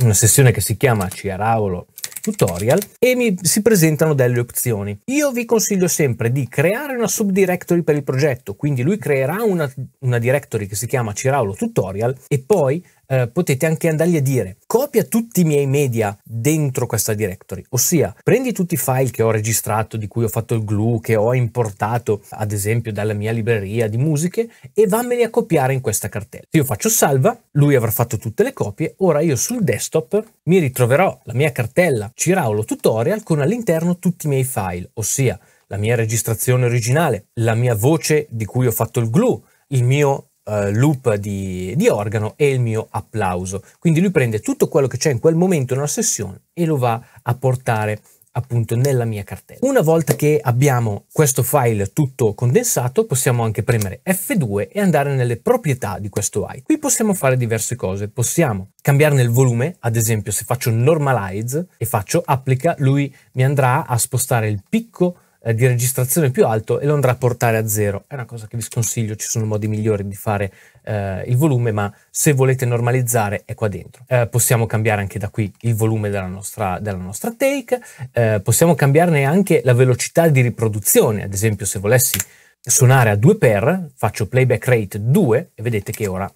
S2: una sessione che si chiama Ciaravolo tutorial e mi si presentano delle opzioni. Io vi consiglio sempre di creare una subdirectory per il progetto, quindi lui creerà una, una directory che si chiama Ciraulo Tutorial e poi eh, potete anche andargli a dire copia tutti i miei media dentro questa directory, ossia prendi tutti i file che ho registrato, di cui ho fatto il glue, che ho importato ad esempio dalla mia libreria di musiche e vammeli a copiare in questa cartella. io faccio salva, lui avrà fatto tutte le copie, ora io sul desktop mi ritroverò la mia cartella Ciraulo Tutorial con all'interno tutti i miei file, ossia la mia registrazione originale, la mia voce di cui ho fatto il glue, il mio uh, loop di, di organo e il mio applauso. Quindi lui prende tutto quello che c'è in quel momento nella sessione e lo va a portare appunto nella mia cartella. Una volta che abbiamo questo file tutto condensato possiamo anche premere F2 e andare nelle proprietà di questo AI. Qui possiamo fare diverse cose, possiamo cambiarne il volume, ad esempio se faccio normalize e faccio applica, lui mi andrà a spostare il picco eh, di registrazione più alto e lo andrà a portare a zero. È una cosa che vi sconsiglio, ci sono modi migliori di fare eh, il volume, ma se volete normalizzare è qua dentro. Eh, possiamo cambiare anche da qui il volume della nostra, della nostra take, eh, possiamo cambiarne anche la velocità di riproduzione, ad esempio se volessi suonare a 2x, faccio playback rate 2 e vedete che ora...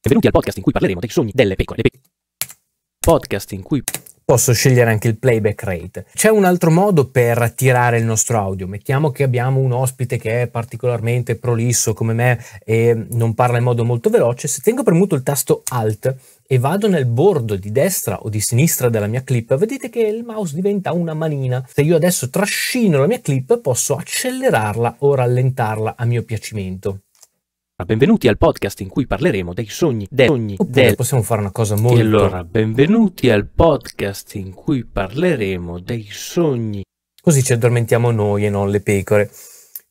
S2: Benvenuti al podcast in cui parleremo dei sogni delle pecore. Le pe- podcast in cui posso scegliere anche il playback rate. C'è un altro modo per attirare il nostro audio. Mettiamo che abbiamo un ospite che è particolarmente prolisso come me e non parla in modo molto veloce. Se tengo premuto il tasto Alt e vado nel bordo di destra o di sinistra della mia clip, vedete che il mouse diventa una manina. Se io adesso trascino la mia clip posso accelerarla o rallentarla a mio piacimento. Benvenuti al podcast in cui parleremo dei sogni, dei sogni, del... possiamo fare una cosa molto... E allora, benvenuti al podcast in cui parleremo dei sogni. Così ci addormentiamo noi e non le pecore.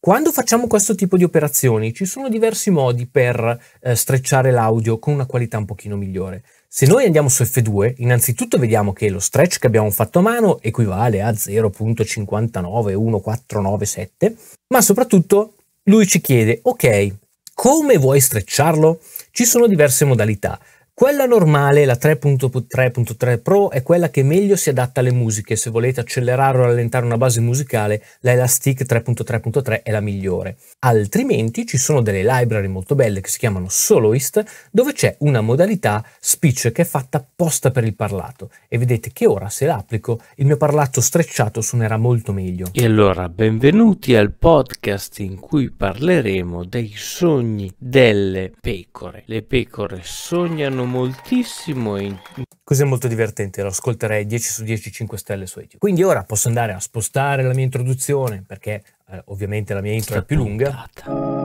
S2: Quando facciamo questo tipo di operazioni ci sono diversi modi per eh, strecciare l'audio con una qualità un pochino migliore. Se noi andiamo su F2, innanzitutto vediamo che lo stretch che abbiamo fatto a mano equivale a 0.591497, ma soprattutto lui ci chiede, ok, come vuoi strecciarlo? Ci sono diverse modalità. Quella normale, la 3.3.3 Pro, è quella che meglio si adatta alle musiche. Se volete accelerare o rallentare una base musicale, la Elastic 3.3.3 è la migliore. Altrimenti ci sono delle library molto belle che si chiamano Soloist, dove c'è una modalità speech che è fatta apposta per il parlato. E vedete che ora, se l'applico, il mio parlato strecciato suonerà molto meglio. E allora, benvenuti al podcast in cui parleremo dei sogni delle pecore. Le pecore sognano moltissimo. In... Così è molto divertente, lo ascolterei 10 su 10, 5 stelle su iTunes. Quindi ora posso andare a spostare la mia introduzione, perché eh, ovviamente la mia intro Sta è più puntata. lunga.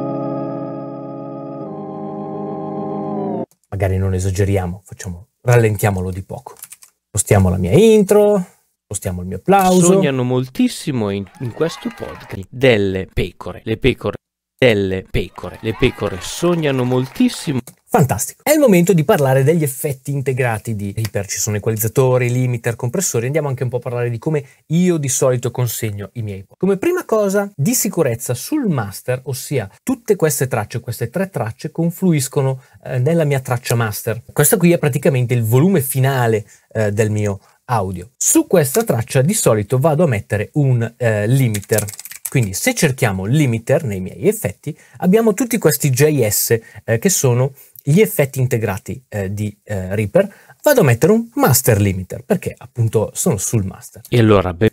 S2: Magari non esageriamo, facciamo, rallentiamolo di poco. Spostiamo la mia intro, spostiamo il mio applauso. Sognano moltissimo in, in questo podcast delle pecore, le pecore, delle pecore, le pecore sognano moltissimo. Fantastico. È il momento di parlare degli effetti integrati di Reaper. Ci sono equalizzatori, limiter, compressori. Andiamo anche un po' a parlare di come io di solito consegno i miei pod. Come prima cosa, di sicurezza sul master, ossia tutte queste tracce, queste tre tracce, confluiscono eh, nella mia traccia master. Questo qui è praticamente il volume finale eh, del mio audio. Su questa traccia di solito vado a mettere un eh, limiter. Quindi se cerchiamo limiter nei miei effetti, abbiamo tutti questi JS eh, che sono gli effetti integrati eh, di eh, Reaper, vado a mettere un master limiter, perché appunto sono sul master. E allora... Beh...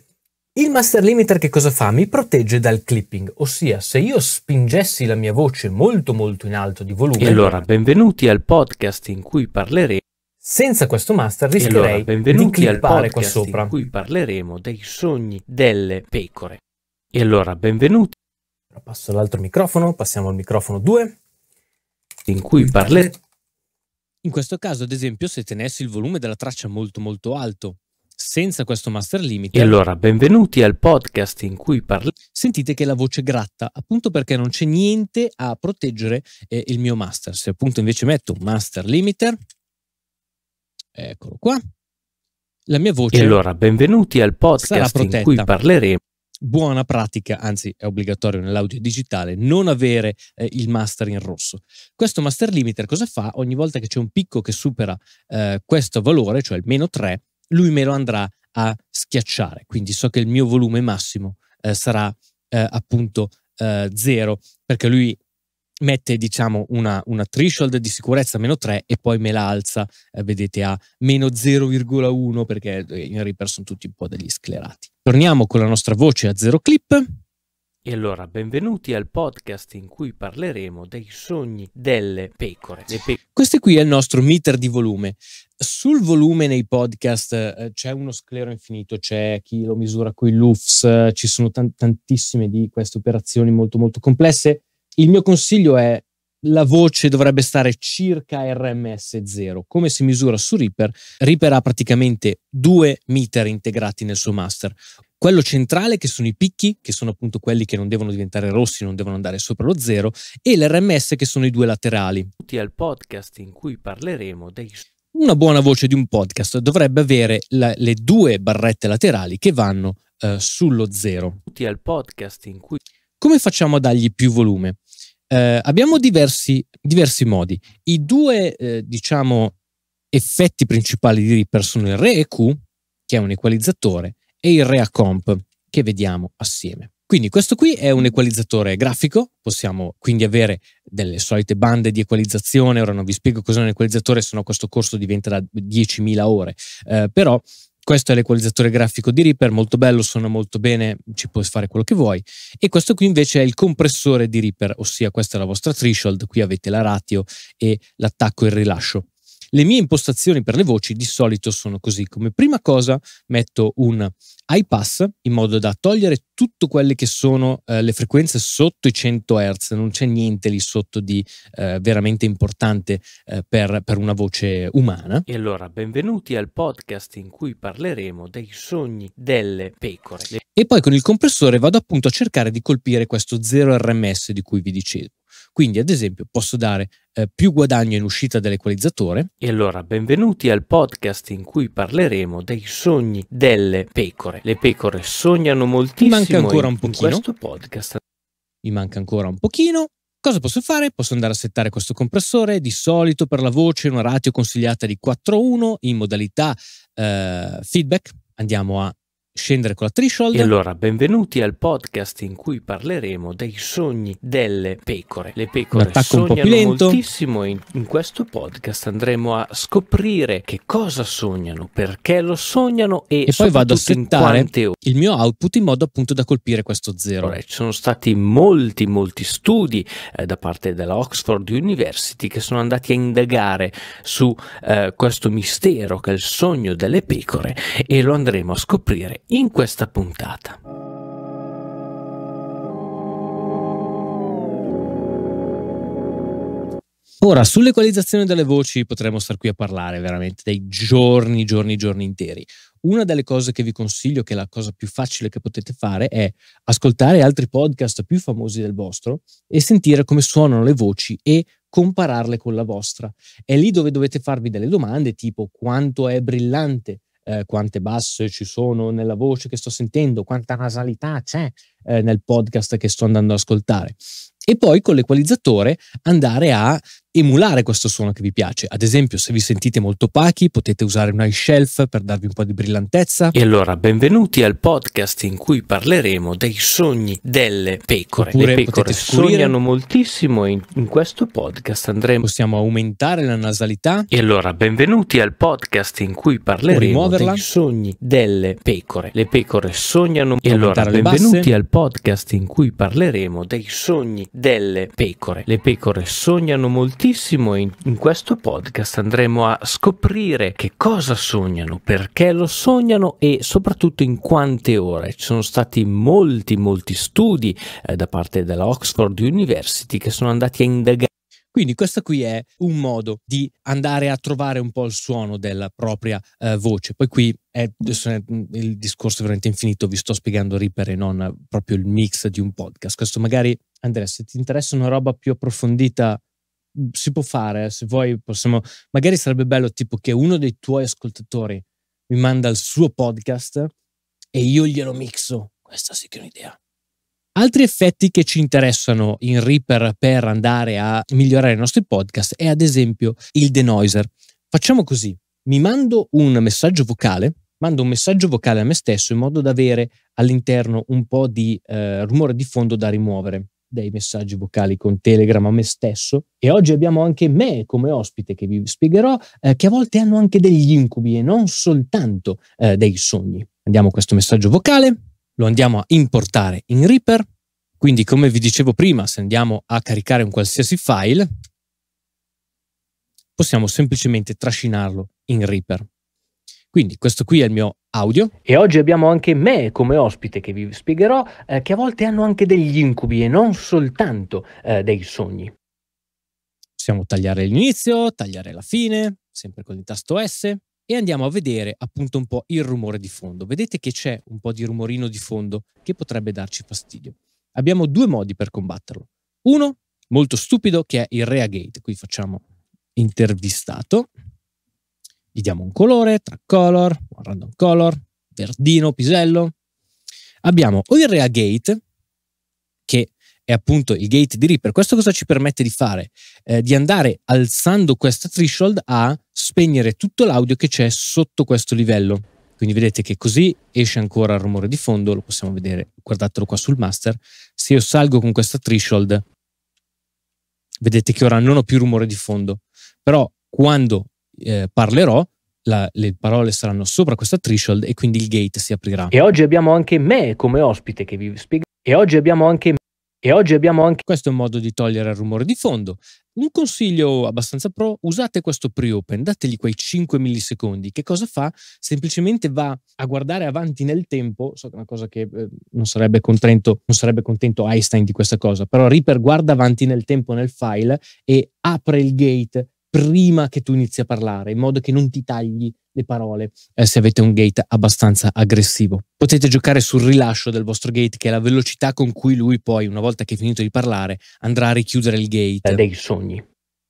S2: Il master limiter che cosa fa? Mi protegge dal clipping, ossia se io spingessi la mia voce molto molto in alto di volume... E allora, benvenuti al podcast in cui parleremo... Senza questo master rischierei e allora, di clippare qua sopra. in cui parleremo dei sogni delle pecore. E allora, benvenuti... Passo all'altro microfono, passiamo al microfono 2 in cui parleremo. In questo caso, ad esempio, se tenessi il volume della traccia molto molto alto, senza questo master limit. E allora, benvenuti al podcast in cui parliamo. Sentite che la voce gratta, appunto perché non c'è niente a proteggere eh, il mio master. Se appunto invece metto master limiter, eccolo qua, la mia voce. E allora, benvenuti al podcast in cui parleremo buona pratica, anzi è obbligatorio nell'audio digitale, non avere eh, il master in rosso. Questo master limiter cosa fa? Ogni volta che c'è un picco che supera eh, questo valore, cioè il meno 3, lui me lo andrà a schiacciare. Quindi so che il mio volume massimo eh, sarà eh, appunto 0 eh, perché lui mette diciamo una, una, threshold di sicurezza meno 3 e poi me la alza, eh, vedete, a meno 0,1 perché eh, in Reaper sono tutti un po' degli sclerati. Torniamo con la nostra voce a zero clip. E allora, benvenuti al podcast in cui parleremo dei sogni delle pecore. Pe Questo qui è il nostro meter di volume. Sul volume nei podcast eh, c'è uno sclero infinito, c'è chi lo misura con i LUFS, eh, ci sono tantissime di queste operazioni molto molto complesse il mio consiglio è la voce dovrebbe stare circa RMS 0. Come si misura su Reaper? Reaper ha praticamente due meter integrati nel suo master. Quello centrale che sono i picchi, che sono appunto quelli che non devono diventare rossi, non devono andare sopra lo zero, e l'RMS che sono i due laterali. Tutti al podcast in cui parleremo dei... Una buona voce di un podcast dovrebbe avere la, le due barrette laterali che vanno eh, sullo zero. Tutti al podcast in cui... Come facciamo a dargli più volume? Eh, abbiamo diversi, diversi, modi. I due, eh, diciamo, effetti principali di Reaper sono il ReEQ, che è un equalizzatore, e il ReaComp, che vediamo assieme. Quindi questo qui è un equalizzatore grafico, possiamo quindi avere delle solite bande di equalizzazione, ora non vi spiego cos'è un equalizzatore, se no questo corso diventerà 10.000 ore, eh, però questo è l'equalizzatore grafico di Reaper, molto bello, suona molto bene, ci puoi fare quello che vuoi. E questo qui invece è il compressore di Reaper, ossia questa è la vostra threshold, qui avete la ratio e l'attacco e il rilascio. Le mie impostazioni per le voci di solito sono così. Come prima cosa metto un iPass in modo da togliere tutte quelle che sono eh, le frequenze sotto i 100 Hz, non c'è niente lì sotto di eh, veramente importante eh, per, per, una voce umana. E allora, benvenuti al podcast in cui parleremo dei sogni delle pecore. E poi con il compressore vado appunto a cercare di colpire questo 0 RMS di cui vi dicevo quindi, ad esempio, posso dare eh, più guadagno in uscita dall'equalizzatore. E allora, benvenuti al podcast in cui parleremo dei sogni delle pecore. Le pecore sognano moltissimo. Mi manca ancora un pochino. questo podcast. Mi manca ancora un pochino. Cosa posso fare? Posso andare a settare questo compressore, di solito per la voce una ratio consigliata di 4.1 in modalità eh, feedback, andiamo a scendere con la threshold. E allora, benvenuti al podcast in cui parleremo dei sogni delle pecore. Le pecore sognano un po in, in questo podcast andremo a scoprire che cosa sognano, perché lo sognano e, e poi vado a settare il mio output in modo appunto da colpire questo zero. Allora, ci sono stati molti molti studi eh, da parte della Oxford University che sono andati a indagare su eh, questo mistero che è il sogno delle pecore e lo andremo a scoprire in questa puntata. Ora, sull'equalizzazione delle voci potremmo star qui a parlare veramente dei giorni, giorni, giorni interi. Una delle cose che vi consiglio, che è la cosa più facile che potete fare, è ascoltare altri podcast più famosi del vostro e sentire come suonano le voci e compararle con la vostra. È lì dove dovete farvi delle domande tipo quanto è brillante eh, quante basse ci sono nella voce che sto sentendo, quanta nasalità c'è eh, nel podcast che sto andando ad ascoltare. E poi con l'equalizzatore andare a emulare questo suono che vi piace. Ad esempio, se vi sentite molto opachi, potete usare un ice shelf per darvi un po' di brillantezza. E allora, benvenuti al podcast in cui parleremo dei sogni delle pecore. Oppure Le pecore sognano moltissimo in, in questo podcast andremo possiamo aumentare la nasalità. E allora, benvenuti al podcast in cui parleremo dei sogni delle pecore. Le pecore sognano E allora, benvenuti al podcast in cui parleremo dei sogni delle pecore. Le pecore sognano moltissimo tantissimo in, in questo podcast andremo a scoprire che cosa sognano, perché lo sognano e soprattutto in quante ore. Ci sono stati molti, molti studi eh, da parte della Oxford University che sono andati a indagare. Quindi questo qui è un modo di andare a trovare un po' il suono della propria eh, voce. Poi qui è, mm, il discorso veramente infinito, vi sto spiegando Reaper e non proprio il mix di un podcast. Questo magari, Andrea, se ti interessa una roba più approfondita si può fare, se vuoi possiamo, magari sarebbe bello tipo che uno dei tuoi ascoltatori mi manda il suo podcast e io glielo mixo. Questa sì che è un'idea. Altri effetti che ci interessano in Reaper per andare a migliorare i nostri podcast è ad esempio il denoiser. Facciamo così, mi mando un messaggio vocale, mando un messaggio vocale a me stesso in modo da avere all'interno un po' di eh, rumore di fondo da rimuovere dei messaggi vocali con Telegram a me stesso e oggi abbiamo anche me come ospite che vi spiegherò eh, che a volte hanno anche degli incubi e non soltanto eh, dei sogni. Andiamo questo messaggio vocale, lo andiamo a importare in Reaper, quindi come vi dicevo prima, se andiamo a caricare un qualsiasi file, possiamo semplicemente trascinarlo in Reaper. Quindi questo qui è il mio Audio. E oggi abbiamo anche me come ospite che vi spiegherò eh, che a volte hanno anche degli incubi e non soltanto eh, dei sogni. Possiamo tagliare l'inizio, tagliare la fine, sempre con il tasto S e andiamo a vedere appunto un po' il rumore di fondo. Vedete che c'è un po' di rumorino di fondo che potrebbe darci fastidio. Abbiamo due modi per combatterlo. Uno, molto stupido, che è il Reagate. Qui facciamo intervistato gli diamo un colore tra color, un random color, verdino, pisello. Abbiamo o il rea gate, che è appunto il gate di Reaper. Questo cosa ci permette di fare? Eh, di andare alzando questa threshold a spegnere tutto l'audio che c'è sotto questo livello. Quindi vedete che così esce ancora il rumore di fondo, lo possiamo vedere, guardatelo qua sul master. Se io salgo con questa threshold, vedete che ora non ho più rumore di fondo. Però quando eh, parlerò, la, le parole saranno sopra questa threshold e quindi il gate si aprirà. E oggi abbiamo anche me come ospite che vi spiega. E oggi abbiamo anche e oggi abbiamo anche... Questo è un modo di togliere il rumore di fondo. Un consiglio abbastanza pro, usate questo pre-open, dategli quei 5 millisecondi. Che cosa fa? Semplicemente va a guardare avanti nel tempo, so che è una cosa che eh, non, sarebbe contento, non sarebbe contento Einstein di questa cosa, però Reaper guarda avanti nel tempo nel file e apre il gate prima che tu inizi a parlare, in modo che non ti tagli le parole eh, se avete un gate abbastanza aggressivo. Potete giocare sul rilascio del vostro gate, che è la velocità con cui lui poi, una volta che è finito di parlare, andrà a richiudere il gate. Dei sogni.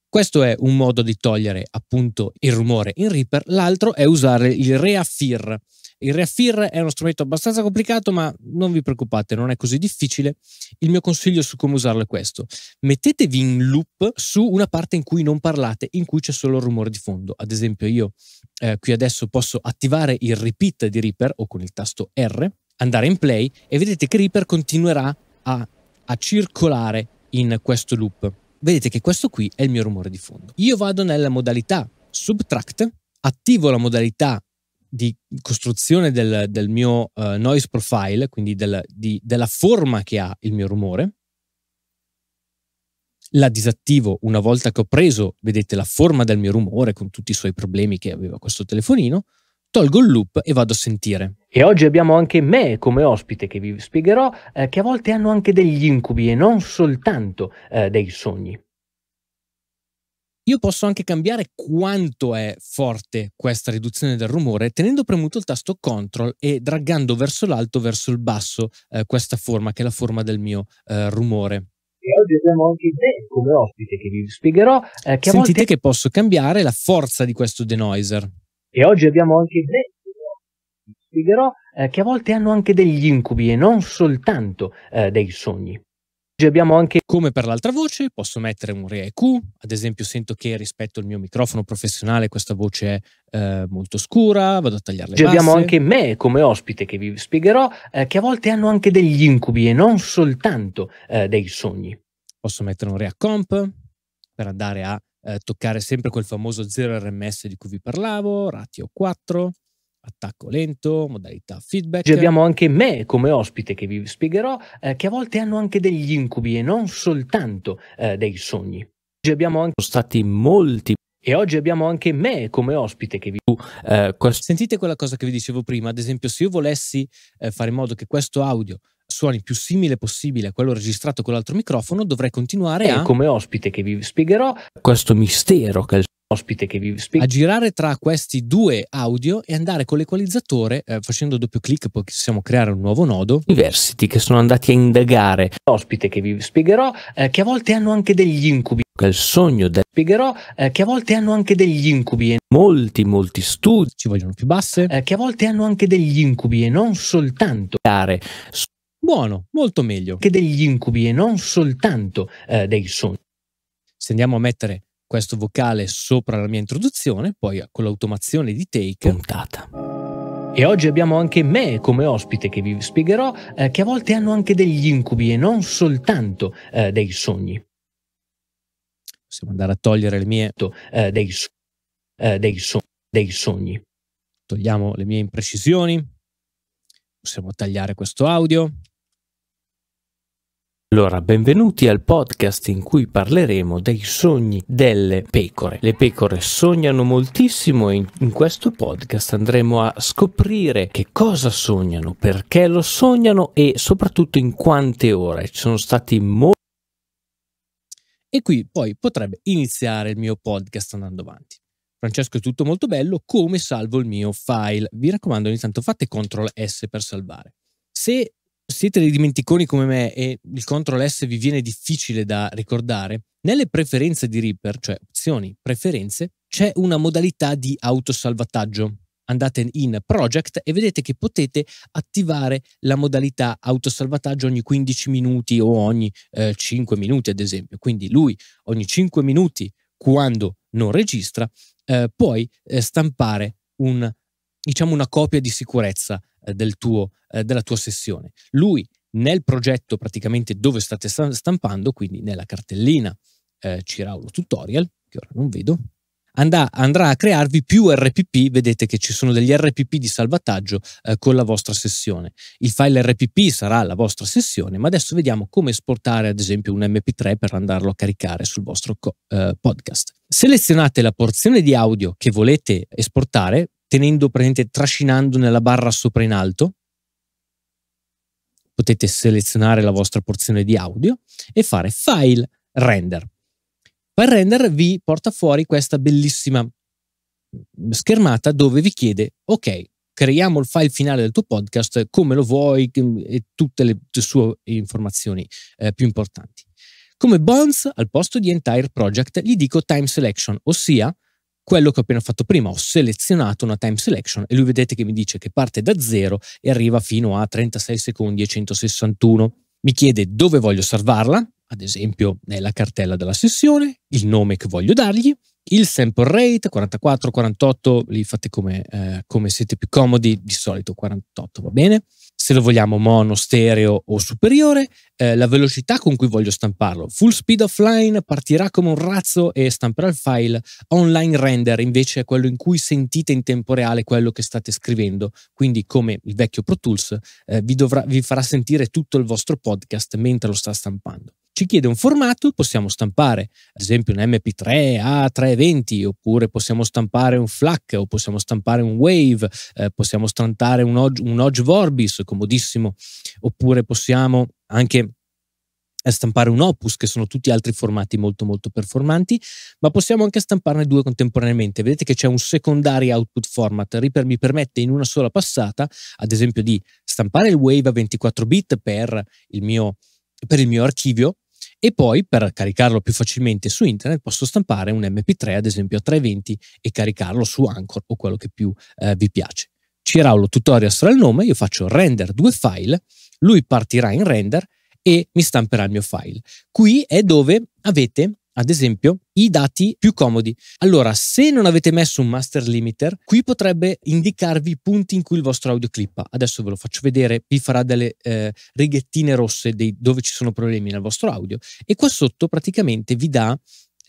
S2: Questo è un modo di togliere appunto il rumore in Reaper, l'altro è usare il reaffir il Reaffir è uno strumento abbastanza complicato, ma non vi preoccupate, non è così difficile. Il mio consiglio su come usarlo è questo. Mettetevi in loop su una parte in cui non parlate, in cui c'è solo il rumore di fondo. Ad esempio io eh, qui adesso posso attivare il repeat di Reaper o con il tasto R, andare in play e vedete che Reaper continuerà a, a circolare in questo loop. Vedete che questo qui è il mio rumore di fondo. Io vado nella modalità subtract, attivo la modalità di costruzione del, del mio uh, noise profile, quindi del, di, della forma che ha il mio rumore. La disattivo una volta che ho preso, vedete, la forma del mio rumore con tutti i suoi problemi che aveva questo telefonino. Tolgo il loop e vado a sentire. E oggi abbiamo anche me come ospite che vi spiegherò eh, che a volte hanno anche degli incubi e non soltanto eh, dei sogni. Io posso anche cambiare quanto è forte questa riduzione del rumore tenendo premuto il tasto CTRL e draggando verso l'alto, verso il basso, eh, questa forma che è la forma del mio eh, rumore. E oggi abbiamo anche te come ospite che vi spiegherò. Eh, che Sentite volte... che posso cambiare la forza di questo denoiser. E oggi abbiamo anche te vi spiegherò eh, che a volte hanno anche degli incubi e non soltanto eh, dei sogni. Oggi abbiamo anche... Come per l'altra voce, posso mettere un Re EQ, ad esempio sento che rispetto al mio microfono professionale questa voce è eh, molto scura, vado a tagliarle le Abbiamo anche me come ospite che vi spiegherò, eh, che a volte hanno anche degli incubi e non soltanto eh, dei sogni. Posso mettere un Re a comp per andare a eh, toccare sempre quel famoso 0 RMS di cui vi parlavo, ratio 4 attacco lento, modalità feedback. Oggi abbiamo anche me come ospite che vi spiegherò eh, che a volte hanno anche degli incubi e non soltanto eh, dei sogni. Oggi abbiamo anche Sono stati molti e oggi abbiamo anche me come ospite che vi... Eh, questo... Sentite quella cosa che vi dicevo prima, ad esempio se io volessi eh, fare in modo che questo audio suoni più simile possibile a quello registrato con l'altro microfono, dovrei continuare e a... come ospite che vi spiegherò questo mistero che è il ospite che vi spiega. A girare tra questi due audio e andare con l'equalizzatore eh, facendo doppio clic, poi possiamo creare un nuovo nodo. Diversity che sono andati a indagare. Ospite che vi spiegherò, eh, che a volte hanno anche degli incubi. Il sogno del spiegherò eh, che a volte hanno anche degli incubi. E molti, molti studi ci vogliono più basse. Eh, che a volte hanno anche degli incubi e non soltanto. Buono, molto meglio. Che degli incubi e non soltanto eh, dei sogni. Se andiamo a mettere questo vocale sopra la mia introduzione, poi con l'automazione di take. Puntata. E oggi abbiamo anche me come ospite che vi spiegherò eh, che a volte hanno anche degli incubi e non soltanto eh, dei sogni. Possiamo andare a togliere le mie... Eh, dei, so... Eh, dei, so... dei sogni. Togliamo le mie imprecisioni. Possiamo tagliare questo audio. Allora, benvenuti al podcast in cui parleremo dei sogni delle pecore. Le pecore sognano moltissimo e in, in questo podcast andremo a scoprire che cosa sognano, perché lo sognano e soprattutto in quante ore. Ci sono stati molti... E qui poi potrebbe iniziare il mio podcast andando avanti. Francesco è tutto molto bello, come salvo il mio file? Vi raccomando ogni tanto fate CTRL S per salvare. Se siete dei dimenticoni come me e il Ctrl S vi viene difficile da ricordare, nelle preferenze di Reaper, cioè opzioni preferenze, c'è una modalità di autosalvataggio. Andate in Project e vedete che potete attivare la modalità autosalvataggio ogni 15 minuti o ogni eh, 5 minuti, ad esempio. Quindi lui ogni 5 minuti, quando non registra, eh, puoi eh, stampare un, diciamo una copia di sicurezza eh, del tuo, eh, della tua sessione. Lui nel progetto praticamente dove state stampando, quindi nella cartellina eh, Ciraulo Tutorial, che ora non vedo, andà, andrà a crearvi più RPP, vedete che ci sono degli RPP di salvataggio eh, con la vostra sessione. Il file RPP sarà la vostra sessione, ma adesso vediamo come esportare ad esempio un MP3 per andarlo a caricare sul vostro eh, podcast. Selezionate la porzione di audio che volete esportare, tenendo presente, trascinando nella barra sopra in alto, potete selezionare la vostra porzione di audio e fare file render. File render vi porta fuori questa bellissima schermata dove vi chiede ok, creiamo il file finale del tuo podcast come lo vuoi e tutte le sue informazioni eh, più importanti. Come bonus, al posto di entire project, gli dico time selection, ossia quello che ho appena fatto prima, ho selezionato una time selection e lui vedete che mi dice che parte da 0 e arriva fino a 36 secondi e 161. Mi chiede dove voglio salvarla, ad esempio nella cartella della sessione, il nome che voglio dargli, il sample rate 44, 48, li fate come, eh, come siete più comodi, di solito 48 va bene, se lo vogliamo mono, stereo o superiore, eh, la velocità con cui voglio stamparlo. Full speed offline partirà come un razzo e stamperà il file. Online render invece è quello in cui sentite in tempo reale quello che state scrivendo, quindi come il vecchio Pro Tools eh, vi, dovrà, vi farà sentire tutto il vostro podcast mentre lo sta stampando ci chiede un formato, possiamo stampare ad esempio un MP3 A320 oppure possiamo stampare un FLAC o possiamo stampare un Wave, eh, possiamo stampare un, Hodge, un Hodge Vorbis, comodissimo, oppure possiamo anche eh, stampare un opus che sono tutti altri formati molto molto performanti ma possiamo anche stamparne due contemporaneamente vedete che c'è un secondary output format Reaper mi permette in una sola passata ad esempio di stampare il wave a 24 bit per il mio per il mio archivio e poi per caricarlo più facilmente su internet posso stampare un MP3 ad esempio a 320 e caricarlo su Anchor o quello che più eh, vi piace. Ciraulo tutorial sarà il nome, io faccio render due file, lui partirà in render e mi stamperà il mio file. Qui è dove avete ad esempio, i dati più comodi. Allora, se non avete messo un master limiter, qui potrebbe indicarvi i punti in cui il vostro audio clippa. Adesso ve lo faccio vedere, vi farà delle eh, righettine rosse dei, dove ci sono problemi nel vostro audio e qua sotto praticamente vi dà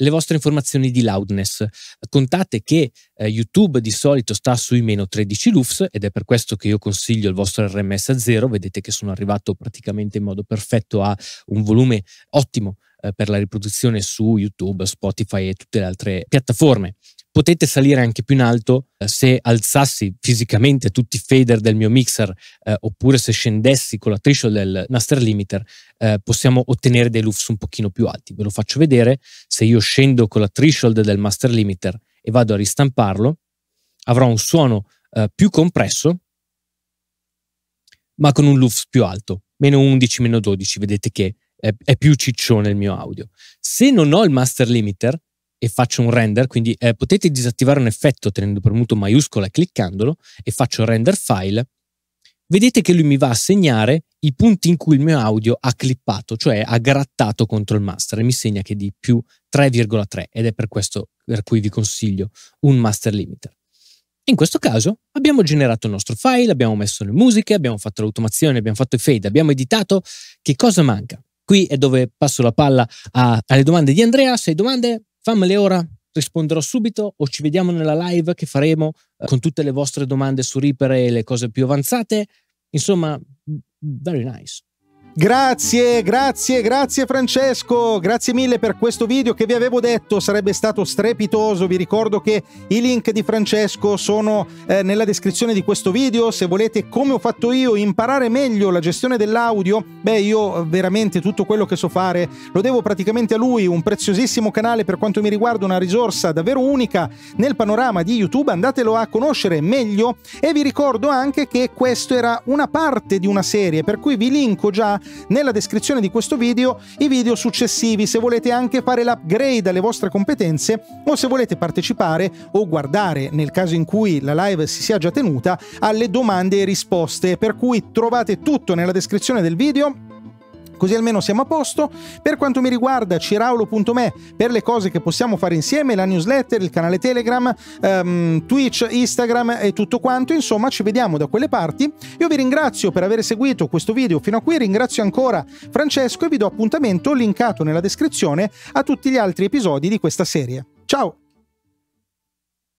S2: le vostre informazioni di loudness. Contate che eh, YouTube di solito sta sui meno 13 lufs ed è per questo che io consiglio il vostro RMS a zero. Vedete che sono arrivato praticamente in modo perfetto a un volume ottimo eh, per la riproduzione su YouTube, Spotify e tutte le altre piattaforme potete salire anche più in alto eh, se alzassi fisicamente tutti i fader del mio mixer eh, oppure se scendessi con la threshold del master limiter eh, possiamo ottenere dei loops un pochino più alti ve lo faccio vedere se io scendo con la threshold del master limiter e vado a ristamparlo avrò un suono eh, più compresso ma con un loops più alto meno 11 meno 12 vedete che è, è più ciccione il mio audio se non ho il master limiter e faccio un render, quindi eh, potete disattivare un effetto tenendo premuto maiuscola e cliccandolo e faccio render file, vedete che lui mi va a segnare i punti in cui il mio audio ha clippato, cioè ha grattato contro il master e mi segna che è di più 3,3 ed è per questo per cui vi consiglio un master limiter. In questo caso abbiamo generato il nostro file, abbiamo messo le musiche, abbiamo fatto l'automazione, abbiamo fatto i fade, abbiamo editato. Che cosa manca? Qui è dove passo la palla a, alle domande di Andrea. Se hai domande, Fammele ora, risponderò subito o ci vediamo nella live che faremo eh, con tutte le vostre domande su Reaper e le cose più avanzate. Insomma, very nice.
S1: Grazie, grazie, grazie Francesco, grazie mille per questo video che vi avevo detto sarebbe stato strepitoso, vi ricordo che i link di Francesco sono eh, nella descrizione di questo video, se volete come ho fatto io imparare meglio la gestione dell'audio, beh io veramente tutto quello che so fare lo devo praticamente a lui, un preziosissimo canale per quanto mi riguarda, una risorsa davvero unica nel panorama di YouTube, andatelo a conoscere meglio e vi ricordo anche che questo era una parte di una serie per cui vi linko già nella descrizione di questo video i video successivi se volete anche fare l'upgrade alle vostre competenze o se volete partecipare o guardare, nel caso in cui la live si sia già tenuta, alle domande e risposte. Per cui trovate tutto nella descrizione del video così almeno siamo a posto. Per quanto mi riguarda, ciraulo.me per le cose che possiamo fare insieme, la newsletter, il canale Telegram, um, Twitch, Instagram e tutto quanto. Insomma, ci vediamo da quelle parti. Io vi ringrazio per aver seguito questo video fino a qui, ringrazio ancora Francesco e vi do appuntamento linkato nella descrizione a tutti gli altri episodi di questa serie. Ciao!